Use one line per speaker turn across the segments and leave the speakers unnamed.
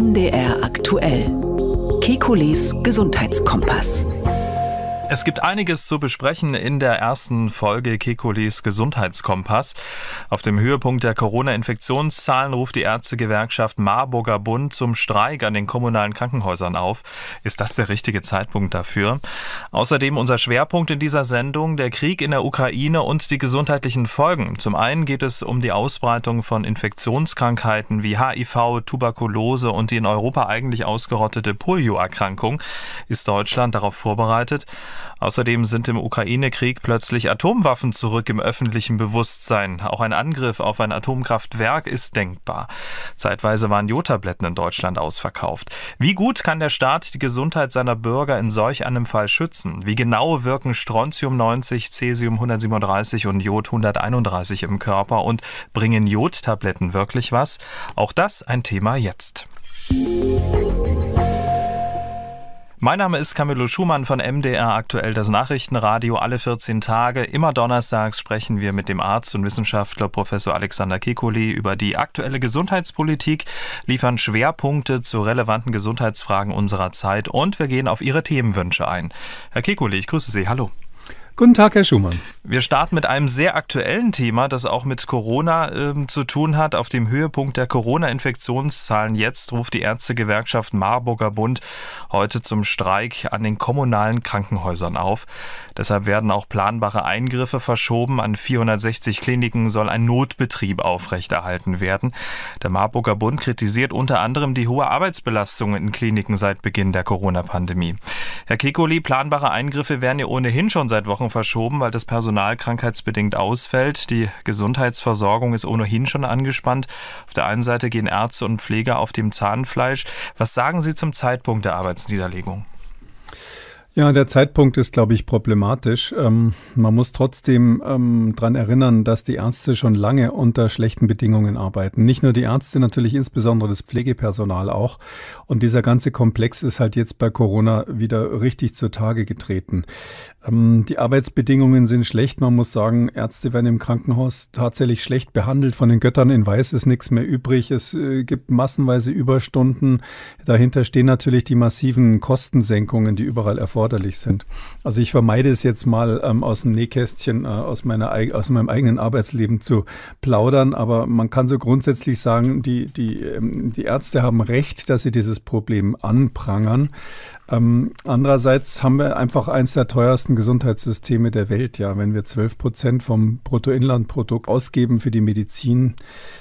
MDR aktuell. Kekules Gesundheitskompass. Es gibt einiges zu besprechen in der ersten Folge Kekulis Gesundheitskompass. Auf dem Höhepunkt der Corona-Infektionszahlen ruft die Ärztegewerkschaft Marburger Bund zum Streik an den kommunalen Krankenhäusern auf. Ist das der richtige Zeitpunkt dafür? Außerdem unser Schwerpunkt in dieser Sendung, der Krieg in der Ukraine und die gesundheitlichen Folgen. Zum einen geht es um die Ausbreitung von Infektionskrankheiten wie HIV, Tuberkulose und die in Europa eigentlich ausgerottete Polioerkrankung. Ist Deutschland darauf vorbereitet? Außerdem sind im Ukraine-Krieg plötzlich Atomwaffen zurück im öffentlichen Bewusstsein. Auch ein Angriff auf ein Atomkraftwerk ist denkbar. Zeitweise waren Jodtabletten in Deutschland ausverkauft. Wie gut kann der Staat die Gesundheit seiner Bürger in solch einem Fall schützen? Wie genau wirken Strontium 90, Cesium 137 und Jod 131 im Körper und bringen Jodtabletten wirklich was? Auch das ein Thema jetzt. Mein Name ist Camillo Schumann von MDR Aktuell, das Nachrichtenradio. Alle 14 Tage, immer donnerstags, sprechen wir mit dem Arzt und Wissenschaftler Professor Alexander Kekulé über die aktuelle Gesundheitspolitik, liefern Schwerpunkte zu relevanten Gesundheitsfragen unserer Zeit und wir gehen auf Ihre Themenwünsche ein. Herr Kekulé, ich grüße Sie. Hallo. Guten Tag, Herr Schumann. Wir starten mit einem sehr aktuellen Thema, das auch mit Corona äh, zu tun hat. Auf dem Höhepunkt der Corona-Infektionszahlen jetzt ruft die Ärztegewerkschaft Marburger Bund heute zum Streik an den kommunalen Krankenhäusern auf. Deshalb werden auch planbare Eingriffe verschoben. An 460 Kliniken soll ein Notbetrieb aufrechterhalten werden. Der Marburger Bund kritisiert unter anderem die hohe Arbeitsbelastung in Kliniken seit Beginn der Corona-Pandemie. Herr Kekoli, planbare Eingriffe wären ja ohnehin schon seit Wochen Wochen verschoben, weil das Personal krankheitsbedingt ausfällt. Die Gesundheitsversorgung ist ohnehin schon angespannt. Auf der einen Seite gehen Ärzte und Pfleger auf dem Zahnfleisch. Was sagen Sie zum Zeitpunkt der Arbeitsniederlegung?
Ja, der Zeitpunkt ist, glaube ich, problematisch. Ähm, man muss trotzdem ähm, daran erinnern, dass die Ärzte schon lange unter schlechten Bedingungen arbeiten. Nicht nur die Ärzte, natürlich insbesondere das Pflegepersonal auch. Und dieser ganze Komplex ist halt jetzt bei Corona wieder richtig zutage getreten. Ähm, die Arbeitsbedingungen sind schlecht. Man muss sagen, Ärzte werden im Krankenhaus tatsächlich schlecht behandelt. Von den Göttern in Weiß ist nichts mehr übrig. Es äh, gibt massenweise Überstunden. Dahinter stehen natürlich die massiven Kostensenkungen, die überall erforderlich sind. Also ich vermeide es jetzt mal ähm, aus dem Nähkästchen, äh, aus, meiner, aus meinem eigenen Arbeitsleben zu plaudern. Aber man kann so grundsätzlich sagen, die, die, ähm, die Ärzte haben recht, dass sie dieses Problem anprangern. Ähm, andererseits haben wir einfach eins der teuersten Gesundheitssysteme der Welt. Ja, wenn wir 12 Prozent vom Bruttoinlandprodukt ausgeben für die Medizin,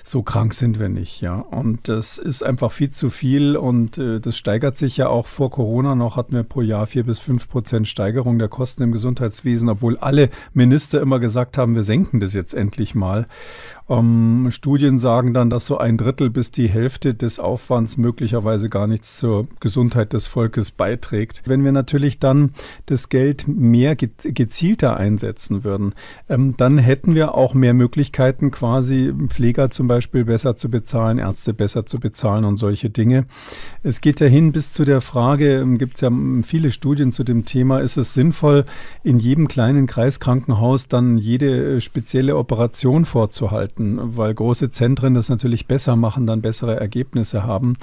so krank sind wir nicht. Ja, und das ist einfach viel zu viel und äh, das steigert sich ja auch vor Corona noch. Hatten wir pro Jahr vier bis fünf Prozent Steigerung der Kosten im Gesundheitswesen, obwohl alle Minister immer gesagt haben, wir senken das jetzt endlich mal. Ähm, Studien sagen dann, dass so ein Drittel bis die Hälfte des Aufwands möglicherweise gar nichts zur Gesundheit des Volkes beiträgt. Wenn wir natürlich dann das Geld mehr gezielter einsetzen würden, ähm, dann hätten wir auch mehr Möglichkeiten, quasi Pfleger zum Beispiel besser zu bezahlen, Ärzte besser zu bezahlen und solche Dinge. Es geht ja hin bis zu der Frage, ähm, gibt es ja viele Studien zu dem Thema, ist es sinnvoll, in jedem kleinen Kreiskrankenhaus dann jede äh, spezielle Operation vorzuhalten? sollten, weil große Zentren das natürlich besser machen, dann bessere Ergebnisse haben.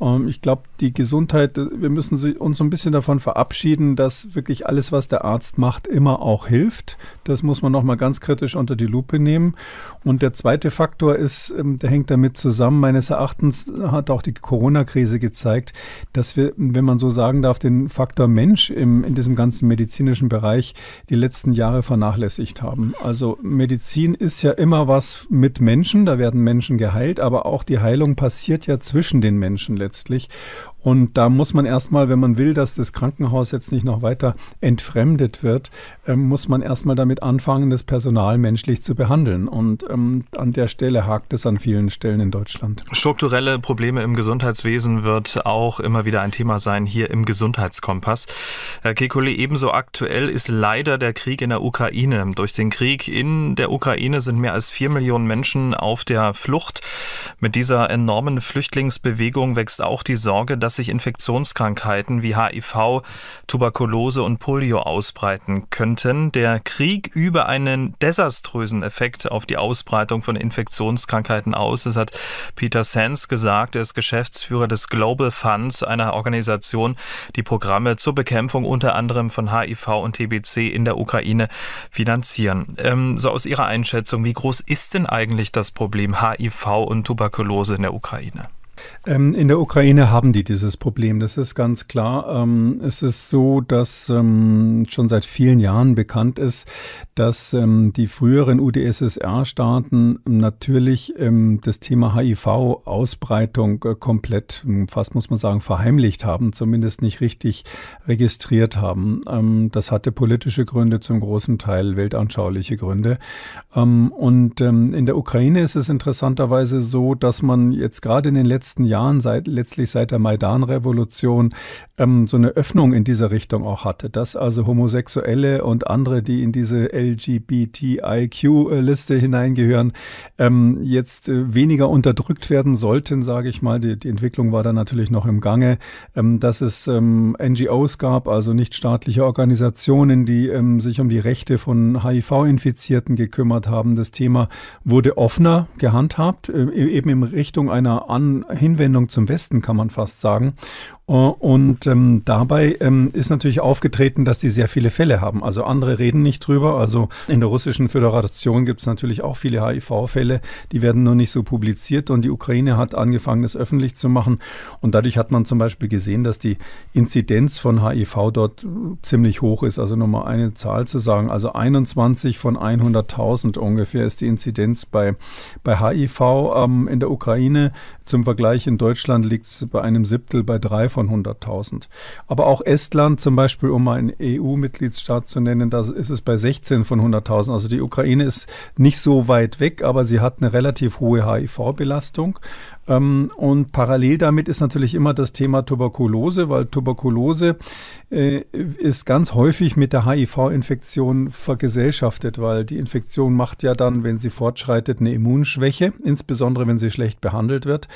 Ähm, ich glaube, die Gesundheit, äh, wir müssen uns so ein bisschen davon verabschieden, dass wirklich alles, was der Arzt macht, immer auch hilft. Das muss man nochmal ganz kritisch unter die Lupe nehmen. Und der zweite Faktor ist, ähm, der hängt damit zusammen, meines Erachtens hat auch die Corona-Krise gezeigt, dass wir, wenn man so sagen darf, den Faktor Mensch im, in diesem ganzen medizinischen Bereich die letzten Jahre vernachlässigt haben. Also Medizin ist ja immer was mit Menschen, da werden Menschen geheilt, aber auch die Heilung passiert ja zwischen den Menschen letztlich. Und da muss man erstmal, wenn man will, dass das Krankenhaus jetzt nicht noch weiter entfremdet wird, ähm, muss man erstmal damit anfangen, das Personal menschlich zu behandeln. Und ähm, an der Stelle hakt es an vielen Stellen in Deutschland.
Strukturelle Probleme im Gesundheitswesen wird auch immer wieder ein Thema sein hier im Gesundheitskompass. Herr Kekulé, ebenso aktuell ist leider der Krieg in der Ukraine. Durch den Krieg in der Ukraine sind mehr als vier Millionen Menschen auf der Flucht. Mit dieser enormen Flüchtlingsbewegung wächst auch die Sorge, dass dass sich Infektionskrankheiten wie HIV, Tuberkulose und Polio ausbreiten könnten. Der Krieg über einen desaströsen Effekt auf die Ausbreitung von Infektionskrankheiten aus. Das hat Peter Sands gesagt. Er ist Geschäftsführer des Global Funds, einer Organisation, die Programme zur Bekämpfung unter anderem von HIV und TBC in der Ukraine finanzieren. Ähm, so aus Ihrer Einschätzung, wie groß ist denn eigentlich das Problem HIV und Tuberkulose in der Ukraine?
Ähm, in der Ukraine haben die dieses Problem, das ist ganz klar. Ähm, es ist so, dass ähm, schon seit vielen Jahren bekannt ist, dass ähm, die früheren UdSSR-Staaten natürlich ähm, das Thema HIV-Ausbreitung äh, komplett, hm, fast muss man sagen, verheimlicht haben, zumindest nicht richtig registriert haben. Ähm, das hatte politische Gründe zum großen Teil, weltanschauliche Gründe. und in der Ukraine ist es interessanterweise so, dass man jetzt gerade in den letzten letzten Jahren, seit, letztlich seit der Maidan-Revolution, ähm, so eine Öffnung in dieser Richtung auch hatte, dass also Homosexuelle und andere, die in diese LGBTIQ-Liste hineingehören, ähm, jetzt äh, weniger unterdrückt werden sollten, sage ich mal. Die, die, Entwicklung war dann natürlich noch im Gange, ähm, dass es ähm, NGOs gab, also nichtstaatliche Organisationen, die ähm, sich um die Rechte von HIV-Infizierten gekümmert haben. Das Thema wurde offener gehandhabt, äh, e-, eben in Richtung einer An Hinwendung zum Westen, kann man fast sagen. Äh, und ähm, dabei ähm, ist natürlich aufgetreten, dass die sehr viele Fälle haben. Also andere reden nicht drüber. Also in der russischen Föderation gibt es natürlich auch viele HIV-Fälle. Die werden nur nicht so publiziert. Und die Ukraine hat angefangen, das öffentlich zu machen. Und dadurch hat man zum Beispiel gesehen, dass die Inzidenz von HIV dort ziemlich hoch ist. Also nur mal eine Zahl zu sagen. Also 21 von 100.000 ungefähr ist die Inzidenz bei, bei HIV ähm, in der Ukraine. Zum Vergleich in Deutschland liegt es bei einem Siebtel bei drei von von 100.000. Aber auch Estland zum Beispiel, um mal einen EU-Mitgliedsstaat zu nennen, da ist es bei 16 von 100.000. Also die Ukraine ist nicht so weit weg, aber sie hat eine relativ hohe HIV-Belastung. Ähm, und parallel damit ist natürlich immer das Thema Tuberkulose, weil Tuberkulose äh, ist ganz häufig mit der HIV-Infektion vergesellschaftet, weil die Infektion macht ja dann, wenn sie fortschreitet, eine Immunschwäche, insbesondere wenn sie schlecht behandelt wird.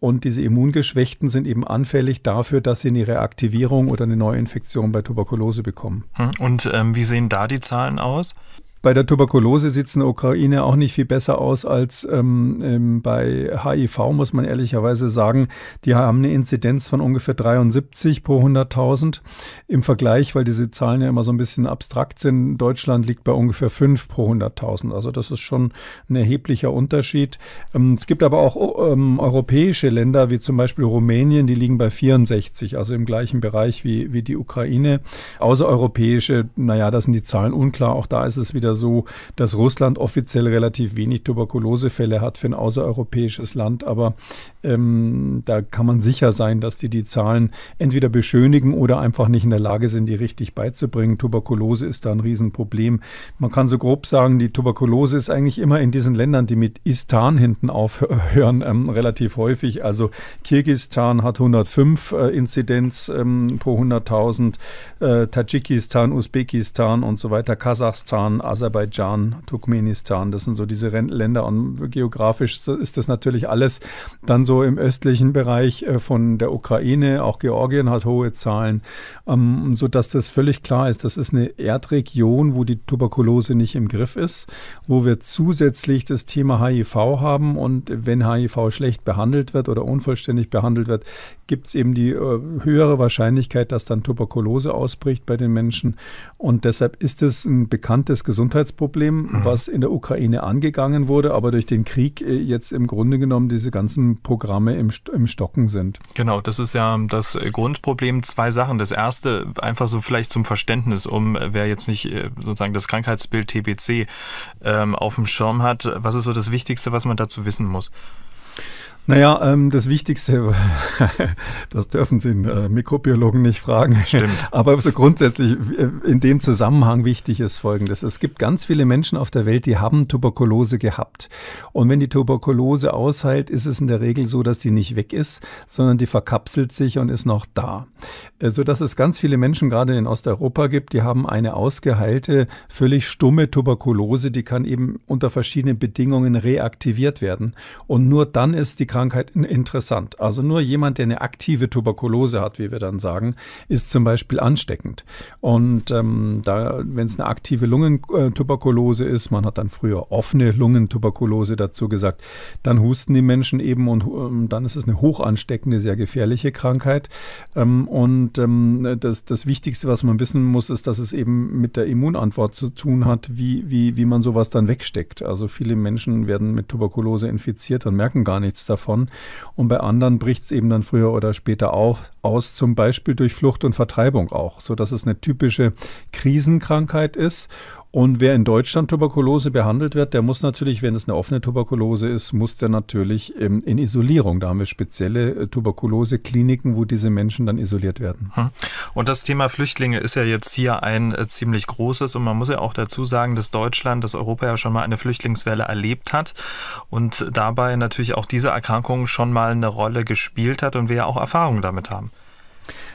Und diese Immungeschwächten sind eben anfällig dafür, dass sie eine Reaktivierung oder eine Neuinfektion bei
Tuberkulose bekommen. Hm, und ähm, wie sehen da die Zahlen aus? Bei der Tuberkulose sieht es in der
Ukraine auch nicht viel besser aus als ähm, ähm, bei HIV, muss man ehrlicherweise sagen. Die haben eine Inzidenz von ungefähr 73 pro 100.000 im Vergleich, weil diese Zahlen ja immer so ein bisschen abstrakt sind. Deutschland liegt bei ungefähr 5 pro 100.000. Also das ist schon ein erheblicher Unterschied. Ähm, es gibt aber auch ähm, europäische Länder, wie zum Beispiel Rumänien, die liegen bei 64, also im gleichen Bereich wie, wie die Ukraine. Außereuropäische, naja, da sind die Zahlen unklar. Auch da ist es wieder wieder so, dass Russland offiziell relativ wenig Tuberkulosefälle hat für ein außereuropäisches Land, aber ähm, da kann man sicher sein, dass die die Zahlen entweder beschönigen oder einfach nicht in der Lage sind, die richtig beizubringen. Tuberkulose ist da ein Riesenproblem. Man kann so grob sagen, die Tuberkulose ist eigentlich immer in diesen Ländern, die mit Istan hinten aufhören, ähm, relativ häufig. Also Kirgistan hat 105 äh, Inzidenz ähm, pro 100.000, äh, Tadschikistan, Usbekistan und so weiter, Kasachstan, Aserbaidschan Aserbaidschan, Turkmenistan, das sind so diese Länder und geografisch ist das natürlich alles dann so im östlichen Bereich äh, von der Ukraine, auch Georgien hat hohe Zahlen, ähm, sodass das völlig klar ist, das ist eine Erdregion, wo die Tuberkulose nicht im Griff ist, wo wir zusätzlich das Thema HIV haben und wenn HIV schlecht behandelt wird oder unvollständig behandelt wird, gibt es eben die äh, höhere Wahrscheinlichkeit, dass dann Tuberkulose ausbricht bei den Menschen. Und deshalb ist es ein bekanntes Gesundheitsproblem, mhm. was in der Ukraine angegangen wurde, aber durch den Krieg äh, jetzt im Grunde genommen diese ganzen Programme im, im
Stocken sind. Genau, das ist ja das Grundproblem. Zwei Sachen. Das erste, einfach so vielleicht zum Verständnis, um äh, wer jetzt nicht äh, sozusagen das Krankheitsbild TBC ähm, auf dem Schirm hat, was ist so das Wichtigste, was man dazu wissen muss?
Naja, ähm, das Wichtigste, das dürfen Sie einen äh, Mikrobiologen nicht fragen. Stimmt. Aber so grundsätzlich äh, in dem Zusammenhang wichtig ist Folgendes. Es gibt ganz viele Menschen auf der Welt, die haben Tuberkulose gehabt. Und wenn die Tuberkulose ausheilt, ist es in der Regel so, dass sie nicht weg ist, sondern die verkapselt sich und ist noch da. Sodass also, es ganz viele Menschen gerade in Osteuropa gibt, die haben eine ausgeheilte, völlig stumme Tuberkulose, die kann eben unter verschiedenen Bedingungen reaktiviert werden. Und nur dann ist die Krankheit Krankheit interessant. Also nur jemand, der eine aktive Tuberkulose hat, wie wir dann sagen, ist zum Beispiel ansteckend. Und ähm, da, wenn es eine aktive Lungentuberkulose äh, ist, man hat dann früher offene Lungentuberkulose dazu gesagt, dann husten die Menschen eben und ähm, dann ist es eine hochansteckende, sehr gefährliche Krankheit. Ähm, und ähm, das, das Wichtigste, was man wissen muss, ist, dass es eben mit der Immunantwort zu tun hat, wie, wie, wie man sowas dann wegsteckt. Also viele Menschen werden mit Tuberkulose infiziert und merken gar nichts davon davon. Und bei anderen bricht es eben dann früher oder später auch aus, zum Beispiel durch Flucht und Vertreibung auch, sodass es eine typische Krisenkrankheit ist und wer in Deutschland Tuberkulose behandelt wird, der muss natürlich, wenn es eine offene Tuberkulose ist, muss der natürlich ähm, in Isolierung. Da haben wir spezielle äh, Tuberkulose-Kliniken, wo diese Menschen dann isoliert werden. Hm.
Und das Thema Flüchtlinge ist ja jetzt hier ein äh, ziemlich großes. Und man muss ja auch dazu sagen, dass Deutschland, dass Europa ja schon mal eine Flüchtlingswelle erlebt hat und dabei natürlich auch diese Erkrankung schon mal eine Rolle gespielt hat und wir ja auch Erfahrungen damit haben.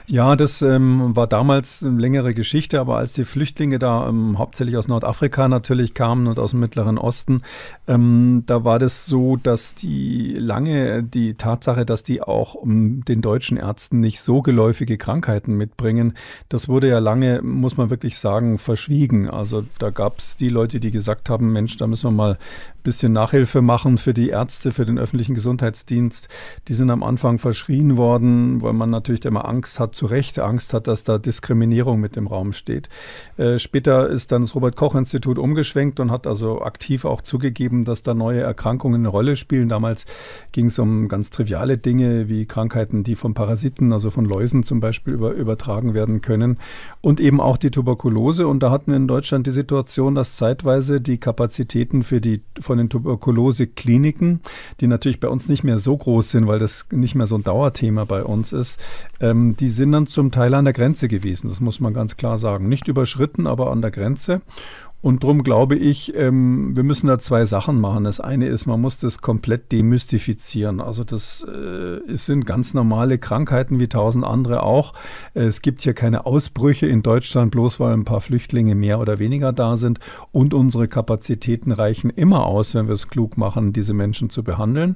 Ja, das ähm, war damals eine längere Geschichte, aber als die Flüchtlinge da ähm, hauptsächlich aus Nordafrika natürlich kamen und aus dem Mittleren Osten, ähm, da war das so, dass die lange die Tatsache, dass die auch ähm, den deutschen Ärzten nicht so geläufige Krankheiten mitbringen, das wurde ja lange, muss man wirklich sagen, verschwiegen. Also da gab es die Leute, die gesagt haben, Mensch, da müssen wir mal bisschen Nachhilfe machen für die Ärzte, für den öffentlichen Gesundheitsdienst. Die sind am Anfang verschrien worden, weil man natürlich immer Angst hat, zu Recht Angst hat, dass da Diskriminierung mit im Raum steht. Äh, später ist dann das Robert-Koch-Institut umgeschwenkt und hat also aktiv auch zugegeben, dass da neue Erkrankungen eine Rolle spielen. Damals ging es um ganz triviale Dinge wie Krankheiten, die von Parasiten, also von Läusen zum Beispiel, über, übertragen werden können und eben auch die Tuberkulose. Und da hatten wir in Deutschland die Situation, dass zeitweise die Kapazitäten für die, von von den Tuberkulosekliniken, die natürlich bei uns nicht mehr so groß sind, weil das nicht mehr so ein Dauerthema bei uns ist, ähm, die sind dann zum Teil an der Grenze gewesen. Das muss man ganz klar sagen. Nicht überschritten, aber an der Grenze. Und darum glaube ich, ähm, wir müssen da zwei Sachen machen. Das eine ist, man muss das komplett demystifizieren. Also das äh, sind ganz normale Krankheiten wie tausend andere auch. Es gibt hier keine Ausbrüche in Deutschland, bloß weil ein paar Flüchtlinge mehr oder weniger da sind. Und unsere Kapazitäten reichen immer aus, wenn wir es klug machen, diese Menschen zu behandeln.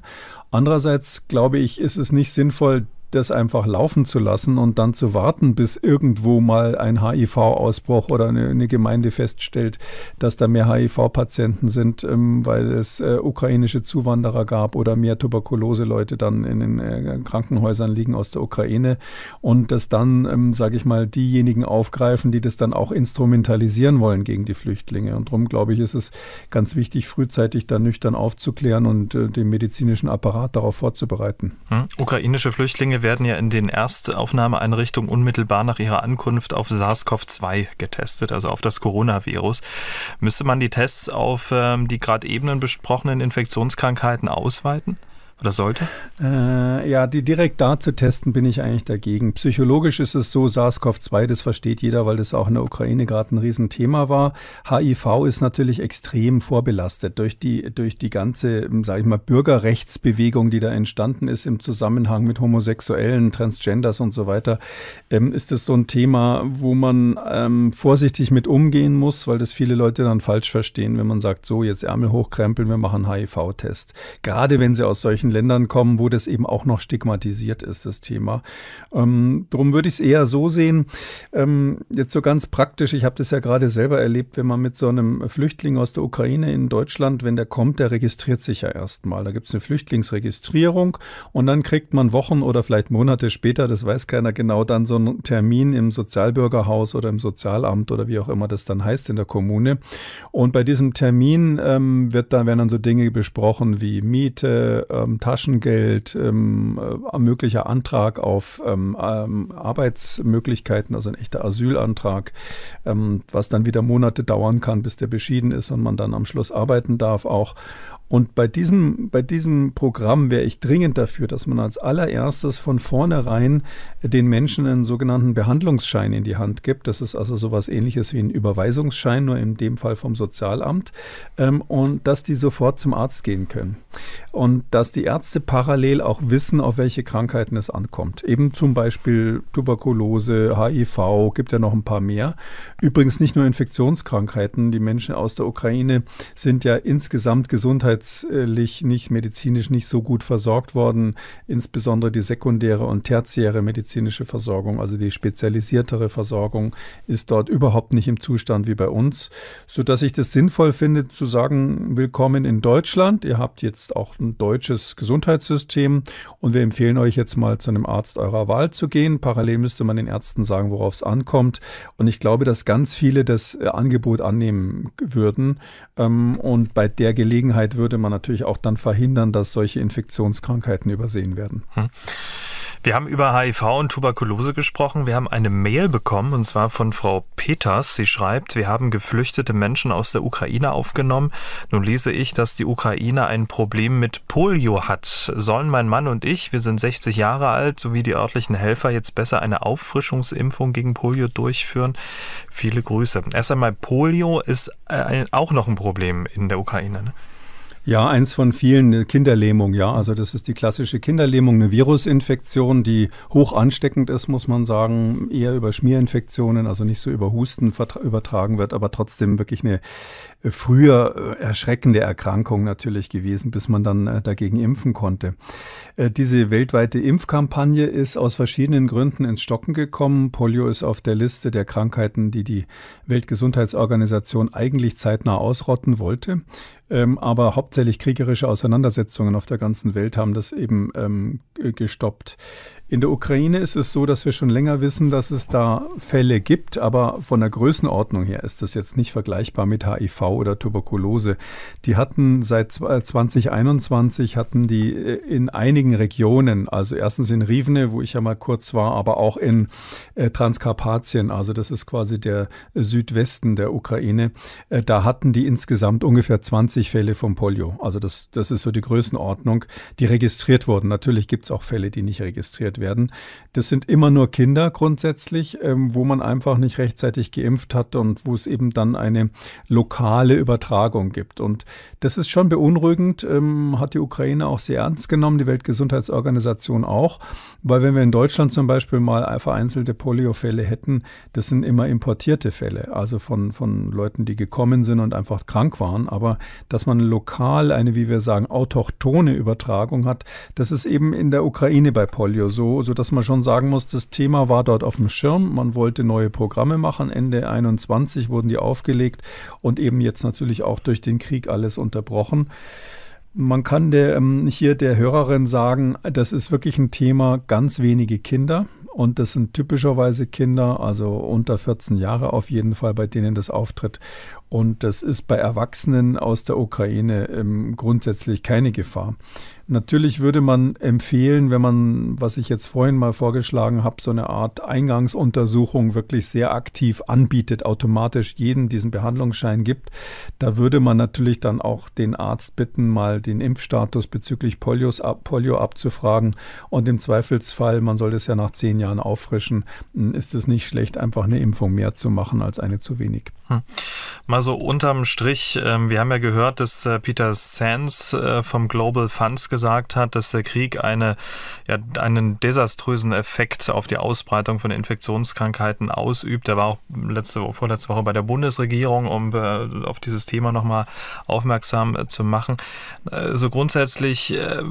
Andererseits glaube ich, ist es nicht sinnvoll, das einfach laufen zu lassen und dann zu warten, bis irgendwo mal ein HIV-Ausbruch oder eine, eine, Gemeinde feststellt, dass da mehr HIV-Patienten sind, ähm, weil es äh, ukrainische Zuwanderer gab oder mehr Tuberkulose-Leute dann in den äh, Krankenhäusern liegen aus der Ukraine und dass dann, ähm, sage ich mal, diejenigen aufgreifen, die das dann auch instrumentalisieren wollen gegen die Flüchtlinge. Und darum, glaube ich, ist es ganz wichtig, frühzeitig da nüchtern aufzuklären und äh, den medizinischen Apparat darauf vorzubereiten.
Hm. Ukrainische Flüchtlinge Neue werden ja in den Erstaufnahmeeinrichtungen unmittelbar nach ihrer Ankunft auf SARS-CoV-2 getestet, also auf das Coronavirus. Müsste man die Tests auf ähm, die gerade eben besprochenen Infektionskrankheiten ausweiten? oder sollte?
Äh, ja, die direkt da zu testen, bin ich eigentlich dagegen. Psychologisch ist es so, SARS-CoV-2, das versteht jeder, weil das auch in der Ukraine gerade ein Riesenthema war. HIV ist natürlich extrem vorbelastet durch die, durch die ganze, sag ich mal, Bürgerrechtsbewegung, die da entstanden ist im Zusammenhang mit Homosexuellen, Transgenders und so weiter. Ähm, ist das so ein Thema, wo man ähm, vorsichtig mit umgehen muss, weil das viele Leute dann falsch verstehen, wenn man sagt, so, jetzt Ärmel hochkrempeln, wir machen HIV-Test. Gerade wenn sie aus solchen solchen Ländern kommen, wo das eben auch noch stigmatisiert ist, das Thema. Ähm, drum würde ich es eher so sehen, ähm, jetzt so ganz praktisch, ich habe das ja gerade selber erlebt, wenn man mit so einem Flüchtling aus der Ukraine in Deutschland, wenn der kommt, der registriert sich ja erstmal. Da gibt es eine Flüchtlingsregistrierung und dann kriegt man Wochen oder vielleicht Monate später, das weiß keiner genau, dann so einen Termin im Sozialbürgerhaus oder im Sozialamt oder wie auch immer das dann heißt in der Kommune. Und bei diesem Termin ähm, wird dann, werden dann so Dinge besprochen wie Miete, ähm, Taschengeld, ähm, äh, möglicher Antrag auf ähm, ähm, Arbeitsmöglichkeiten, also ein echter Asylantrag, ähm, was dann wieder Monate dauern kann, bis der beschieden ist und man dann am Schluss arbeiten darf auch. Und bei diesem, bei diesem Programm wäre ich dringend dafür, dass man als allererstes von vornherein den Menschen einen sogenannten Behandlungsschein in die Hand gibt. Das ist also sowas ähnliches wie ein Überweisungsschein, nur in dem Fall vom Sozialamt. Ähm, und dass die sofort zum Arzt gehen können. Und dass die Ärzte parallel auch wissen, auf welche Krankheiten es ankommt. Eben zum Beispiel Tuberkulose, HIV, gibt ja noch ein paar mehr. Übrigens nicht nur Infektionskrankheiten. Die Menschen aus der Ukraine sind ja insgesamt Gesundheit letztlich nicht medizinisch nicht so gut versorgt worden, insbesondere die sekundäre und tertiäre medizinische Versorgung, also die spezialisiertere Versorgung ist dort überhaupt nicht im Zustand wie bei uns, so dass ich das sinnvoll finde zu sagen, willkommen in Deutschland, ihr habt jetzt auch ein deutsches Gesundheitssystem und wir empfehlen euch jetzt mal zu einem Arzt eurer Wahl zu gehen. Parallel müsste man den Ärzten sagen, worauf es ankommt und ich glaube, dass ganz viele das äh, Angebot annehmen würden ähm, und bei der Gelegenheit würde würde man natürlich auch dann verhindern, dass solche Infektionskrankheiten übersehen werden.
Hm. Wir haben über HIV und Tuberkulose gesprochen. Wir haben eine Mail bekommen, und zwar von Frau Peters. Sie schreibt, wir haben geflüchtete Menschen aus der Ukraine aufgenommen. Nun lese ich, dass die Ukraine ein Problem mit Polio hat. Sollen mein Mann und ich, wir sind 60 Jahre alt, sowie die örtlichen Helfer jetzt besser eine Auffrischungsimpfung gegen Polio durchführen? Viele Grüße. Erst einmal, Polio ist äh, auch noch ein Problem in der Ukraine. Ne?
Ja, eins von vielen eine Kinderlähmung, ja. Also das ist die klassische Kinderlähmung, eine Virusinfektion, die hoch ansteckend ist, muss man sagen, eher über Schmierinfektionen, also nicht so über Husten übertragen wird, aber trotzdem wirklich eine früher äh, erschreckende Erkrankung natürlich gewesen, bis man dann äh, dagegen impfen konnte. Äh, diese weltweite Impfkampagne ist aus verschiedenen Gründen ins Stocken gekommen. Polio ist auf der Liste der Krankheiten, die die Weltgesundheitsorganisation eigentlich zeitnah ausrotten wollte. Ähm, aber hauptsächlich kriegerische Auseinandersetzungen auf der ganzen Welt haben das eben ähm, gestoppt. In der Ukraine ist es so, dass wir schon länger wissen, dass es da Fälle gibt, aber von der Größenordnung her ist das jetzt nicht vergleichbar mit HIV oder Tuberkulose. Die hatten seit 2021 äh, hatten die äh, in einigen Regionen, also erstens in Rivne, wo ich ja mal kurz war, aber auch in äh, Transkarpatien, also das ist quasi der Südwesten der Ukraine, da hatten die insgesamt ungefähr 20 Fälle vom Polio. Also das, das ist so die Größenordnung, die registriert wurden. Natürlich gibt es auch Fälle, die nicht registriert werden. Das sind immer nur Kinder grundsätzlich, ähm, wo man einfach nicht rechtzeitig geimpft hat und wo es eben dann eine lokale Übertragung gibt. Und das ist schon beunruhigend, ähm, hat die Ukraine auch sehr ernst genommen, die Weltgesundheitsorganisation auch, weil wenn wir in Deutschland zum Beispiel mal vereinzelte Poliofälle hätten, das sind immer importierte Fälle, also von, von Leuten, die gekommen sind und einfach krank waren. Aber dass man lokal eine, wie wir sagen, autochtone Übertragung hat, das ist eben in der Ukraine bei Polio so so, dass man schon sagen muss, das Thema war dort auf dem Schirm. Man wollte neue Programme machen. Ende 21 wurden die aufgelegt und eben jetzt natürlich auch durch den Krieg alles unterbrochen. Man kann der, ähm, hier der Hörerin sagen, das ist wirklich ein Thema ganz wenige Kinder. Und das sind typischerweise Kinder, also unter 14 Jahre auf jeden Fall, bei denen das auftritt. Und das ist bei Erwachsenen aus der Ukraine ähm, grundsätzlich keine Gefahr. Natürlich würde man empfehlen, wenn man, was ich jetzt vorhin mal vorgeschlagen habe, so eine Art Eingangsuntersuchung wirklich sehr aktiv anbietet, automatisch jeden diesen Behandlungsschein gibt. Da würde man natürlich dann auch den Arzt bitten, mal den Impfstatus bezüglich Polios Polio abzufragen. Und im Zweifelsfall, man soll das ja nach zehn Jahren auffrischen, hm, ist es nicht schlecht, einfach eine Impfung mehr zu machen als eine zu wenig. Hm.
Mal so unterm Strich, ähm, wir haben ja gehört, dass äh, Peter Sands äh, vom Global Funds gesagt gesagt hat, dass der Krieg eine, ja, einen desaströsen Effekt auf die Ausbreitung von Infektionskrankheiten ausübt. Er war auch letzte, vorletzte Woche bei der Bundesregierung, um äh, auf dieses Thema nochmal aufmerksam äh, zu machen. Äh, so also grundsätzlich äh,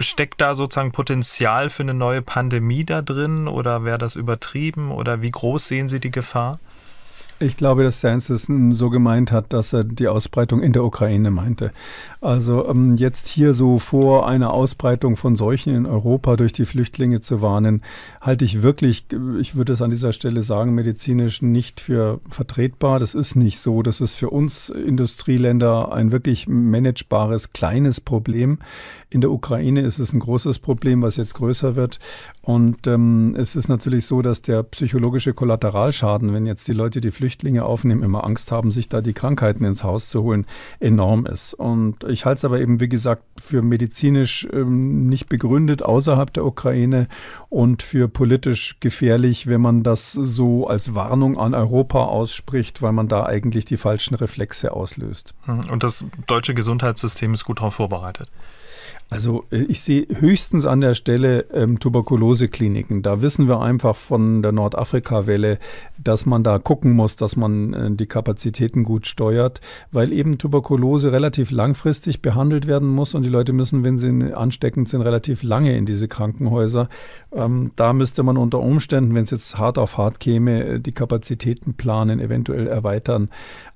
steckt da sozusagen Potenzial für eine neue Pandemie da drin oder wäre das übertrieben oder wie groß sehen Sie die Gefahr?
Ich glaube, dass Sanderson so gemeint hat, dass er die Ausbreitung in der Ukraine meinte. Also ähm, jetzt hier so vor einer Ausbreitung von Seuchen in Europa durch die Flüchtlinge zu warnen, halte ich wirklich, ich würde es an dieser Stelle sagen, medizinisch nicht für vertretbar. Das ist nicht so. Das ist für uns Industrieländer ein wirklich managebares kleines Problem. In der Ukraine ist es ein großes Problem, was jetzt größer wird. Und ähm, es ist natürlich so, dass der psychologische Kollateralschaden, wenn jetzt die Leute, die Flüchtlinge aufnehmen, immer Angst haben, sich da die Krankheiten ins Haus zu holen, enorm ist. Und ich halte es aber eben, wie gesagt, für medizinisch ähm, nicht begründet außerhalb der Ukraine und für politisch gefährlich, wenn man das so als Warnung an Europa ausspricht, weil man da eigentlich die falschen Reflexe auslöst.
Mhm. Und das deutsche Gesundheitssystem ist gut darauf vorbereitet. Also äh, ich
sehe höchstens an der Stelle ähm, Tuberkulosekliniken. Da wissen wir einfach von der Nordafrika-Welle, dass man da gucken muss, dass man äh, die Kapazitäten gut steuert, weil eben Tuberkulose relativ langfristig behandelt werden muss und die Leute müssen, wenn sie ansteckend sind, relativ lange in diese Krankenhäuser. Ähm, da müsste man unter Umständen, wenn es jetzt hart auf hart käme, äh, die Kapazitäten planen, eventuell erweitern.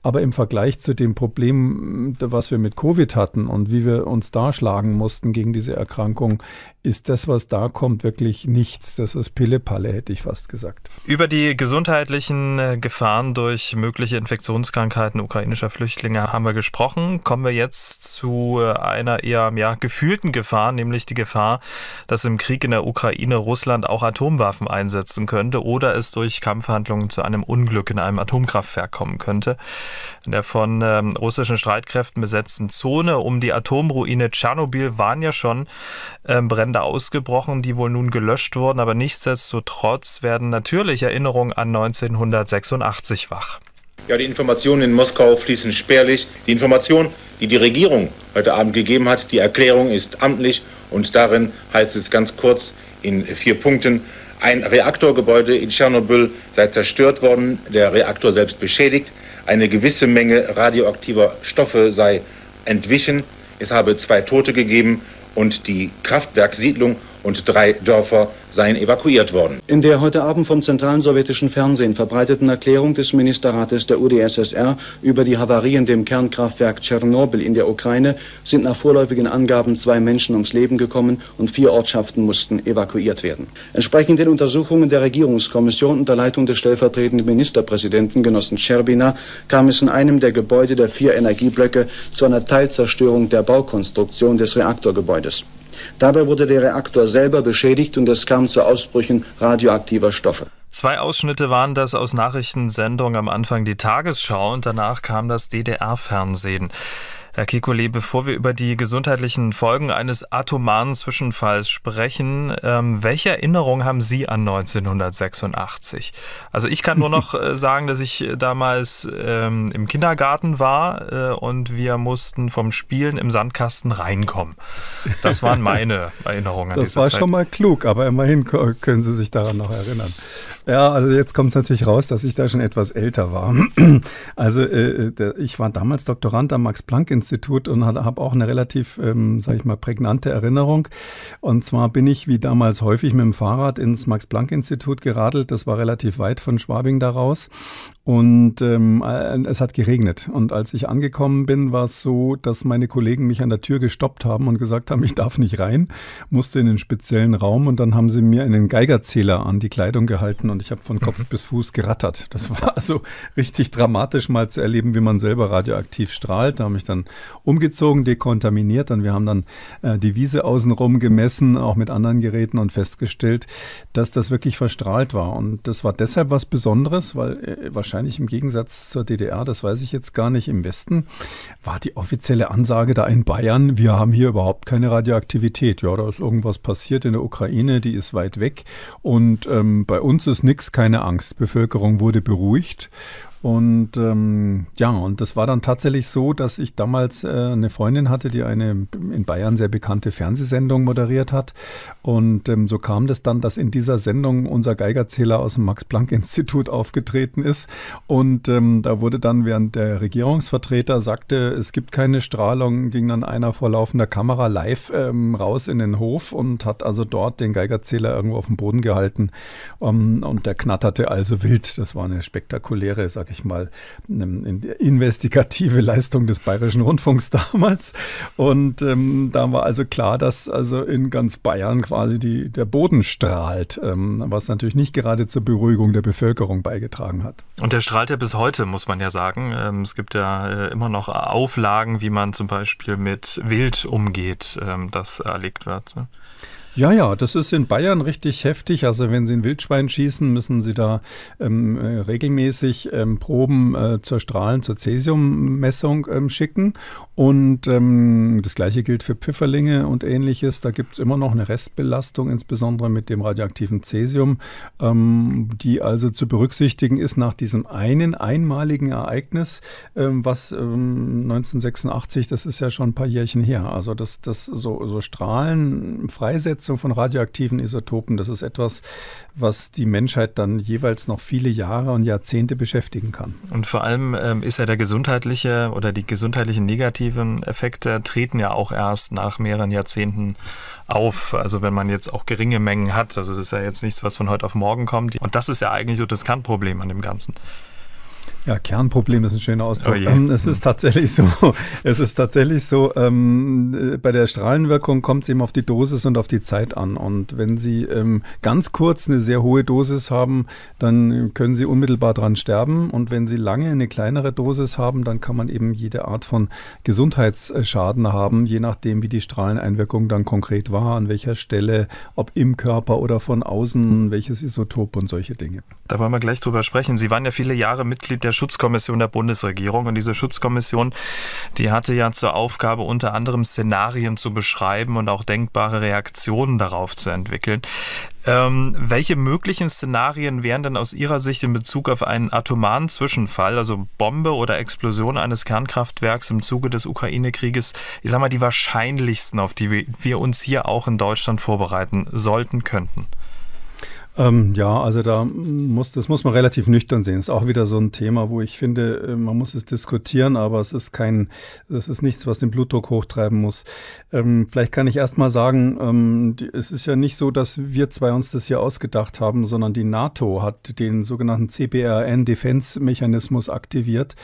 Aber im Vergleich zu dem Problem, äh, was wir mit Covid hatten und wie wir uns da schlagen mussten, testen gegen diese Erkrankung, ist das, was da kommt, wirklich nichts. Das ist Pille-Palle, hätte ich fast gesagt.
Über die gesundheitlichen äh, Gefahren durch mögliche Infektionskrankheiten ukrainischer Flüchtlinge haben wir gesprochen. Kommen wir jetzt zu äh, einer eher ja, gefühlten Gefahr, nämlich die Gefahr, dass im Krieg in der Ukraine Russland auch Atomwaffen einsetzen könnte oder es durch Kampfhandlungen zu einem Unglück in einem Atomkraftwerk kommen könnte. In der von ähm, russischen Streitkräften besetzten Zone um die Atomruine Tschernobyl war waren ja schon ähm, Brände ausgebrochen, die wohl nun gelöscht wurden, aber nichtsdestotrotz werden natürlich Erinnerungen an 1986 wach. Ja, die Informationen in Moskau fließen spärlich. Die Information, die die Regierung heute Abend gegeben hat, die Erklärung ist amtlich und darin heißt es ganz kurz in vier Punkten, ein Reaktorgebäude in Tschernobyl sei zerstört worden, der Reaktor selbst beschädigt, eine gewisse Menge radioaktiver Stoffe sei entwichen, es habe zwei Tote gegeben und die Kraftwerkssiedlung und drei Dörfer seien evakuiert worden. In der heute Abend vom zentralen sowjetischen Fernsehen verbreiteten Erklärung des
Ministerrates der UdSSR über die Havarien dem Kernkraftwerk Tschernobyl in der Ukraine sind nach vorläufigen Angaben zwei Menschen ums Leben gekommen und vier Ortschaften mussten evakuiert
werden. Entsprechend den Untersuchungen der Regierungskommission unter Leitung des stellvertretenden Ministerpräsidenten Genossen Scherbina kam es in einem der Gebäude der vier Energieblöcke zu einer Teilzerstörung
der Baukonstruktion des Reaktorgebäudes. Dabei wurde der Reaktor selber beschädigt und es kam zu Ausbrüchen radioaktiver Stoffe.
Zwei Ausschnitte waren das aus Nachrichtensendungen am Anfang die Tagesschau und danach kam das DDR-Fernsehen. Herr Kekulé, bevor wir über die gesundheitlichen Folgen eines atomaren Zwischenfalls sprechen, ähm, welche Erinnerung haben Sie an 1986? Also ich kann nur noch äh, sagen, dass ich äh, damals ähm, im Kindergarten war äh, und wir mussten vom Spielen im Sandkasten reinkommen. Das waren meine Erinnerungen. das war Zeit. schon mal
klug, aber immerhin können Sie sich daran noch erinnern. Ja, also jetzt kommt es natürlich raus, dass ich da schon etwas älter war. Also äh, äh ich war damals Doktorand am Max-Planck-Institut und habe auch eine relativ, ähm, sage ich mal, prägnante Erinnerung. Und zwar bin ich wie damals häufig mit dem Fahrrad ins Max-Planck-Institut geradelt. Das war relativ weit von Schwabing daraus. Und ähm, äh, es hat geregnet. Und als ich angekommen bin, war es so, dass meine Kollegen mich an der Tür gestoppt haben und gesagt haben, ich darf nicht rein, musste in den speziellen Raum und dann haben sie mir einen Geigerzähler an die Kleidung gehalten und ich habe von Kopf bis Fuß gerattert. Das war also richtig dramatisch mal zu erleben, wie man selber radioaktiv strahlt. Da habe ich dann umgezogen, dekontaminiert und wir haben dann äh, die Wiese außenrum gemessen, auch mit anderen Geräten und festgestellt, dass das wirklich verstrahlt war. Und das war deshalb was Besonderes, weil äh, wahrscheinlich wahrscheinlich im Gegensatz zur DDR, das weiß ich jetzt gar nicht, im Westen war die offizielle Ansage da in Bayern, wir haben hier überhaupt keine Radioaktivität. Ja, da ist irgendwas passiert in der Ukraine, die ist weit weg und ähm, bei uns ist nichts, keine Angst. Bevölkerung wurde beruhigt und ähm, ja, und das war dann tatsächlich so, dass ich damals äh, eine Freundin hatte, die eine in Bayern sehr bekannte Fernsehsendung moderiert hat. Und ähm, so kam das dann, dass in dieser Sendung unser Geigerzähler aus dem Max-Planck-Institut aufgetreten ist. Und ähm, da wurde dann, während der Regierungsvertreter sagte, es gibt keine Strahlung, ging dann einer vor laufender Kamera live ähm, raus in den Hof und hat also dort den Geigerzähler irgendwo auf dem Boden gehalten. Ähm, und der knatterte also wild. Das war eine spektakuläre, sag ich ich mal, ähm, investigative Leistung des Bayerischen Rundfunks damals. Und ähm, da war also klar, dass also in ganz Bayern quasi die, der Boden strahlt, ähm, was natürlich nicht gerade zur Beruhigung der Bevölkerung beigetragen hat.
Und der strahlt ja bis heute, muss man ja sagen. Ähm, es gibt ja äh, immer noch Auflagen, wie man zum Beispiel mit Wild umgeht, ähm, das erlegt wird. Ne?
Ja, ja, das ist in Bayern richtig heftig. Also wenn Sie ein Wildschwein schießen, müssen Sie da ähm, äh, regelmäßig ähm, Proben äh, zur Strahlen, zur Cäsiummessung ähm, schicken. Und ähm, das gleiche gilt für Pfifferlinge und ähnliches. Da gibt es immer noch eine Restbelastung, insbesondere mit dem radioaktiven Cäsium, ähm, die also zu berücksichtigen ist nach diesem einen einmaligen Ereignis, ähm, was 1986, das ist ja schon ein paar Jährchen her. Also dass das so, so Strahlen freisetzen Freisetzung von radioaktiven Isotopen, das ist etwas, was die Menschheit dann jeweils noch viele Jahre und Jahrzehnte beschäftigen
kann. Und vor allem ähm, ist ja der gesundheitliche oder die gesundheitlichen negativen Effekte treten ja auch erst nach mehreren Jahrzehnten auf. Also wenn man jetzt auch geringe Mengen hat, also das ist ja jetzt nichts, was von heute auf morgen kommt. Und das ist ja eigentlich so das Kernproblem an dem Ganzen.
Ja, Kernproblem ist ein schöner Ausdruck. Oh ähm, es ist hm. tatsächlich so, es ist tatsächlich so, ähm, äh, bei der Strahlenwirkung kommt es eben auf die Dosis und auf die Zeit an. Und wenn Sie ähm, ganz kurz eine sehr hohe Dosis haben, dann können Sie unmittelbar dran sterben. Und wenn Sie lange eine kleinere Dosis haben, dann kann man eben jede Art von Gesundheitsschaden haben, je nachdem, wie die Strahleneinwirkung dann konkret war, an welcher Stelle, ob im Körper oder von außen, hm. welches Isotop und solche Dinge.
Da wollen wir gleich drüber sprechen. Sie waren ja viele Jahre Mitglied der Schutzkommission der Bundesregierung. Und diese Schutzkommission, die hatte ja zur Aufgabe, unter anderem Szenarien zu beschreiben und auch denkbare Reaktionen darauf zu entwickeln. Ähm, welche möglichen Szenarien wären denn aus Ihrer Sicht in Bezug auf einen atomaren Zwischenfall, also Bombe oder Explosion eines Kernkraftwerks im Zuge des Ukraine-Krieges, ich sag mal, die wahrscheinlichsten, auf die wir uns hier auch in Deutschland vorbereiten sollten, könnten?
Ähm, ja, also da muss, das muss man relativ nüchtern sehen. Ist auch wieder so ein Thema, wo ich finde, äh, man muss es diskutieren, aber es ist kein, es ist nichts, was den Blutdruck hochtreiben muss. Ähm, vielleicht kann ich erst mal sagen, ähm, die, es ist ja nicht so, dass wir zwei uns das hier ausgedacht haben, sondern die NATO hat den sogenannten CBRN-Defense-Mechanismus aktiviert.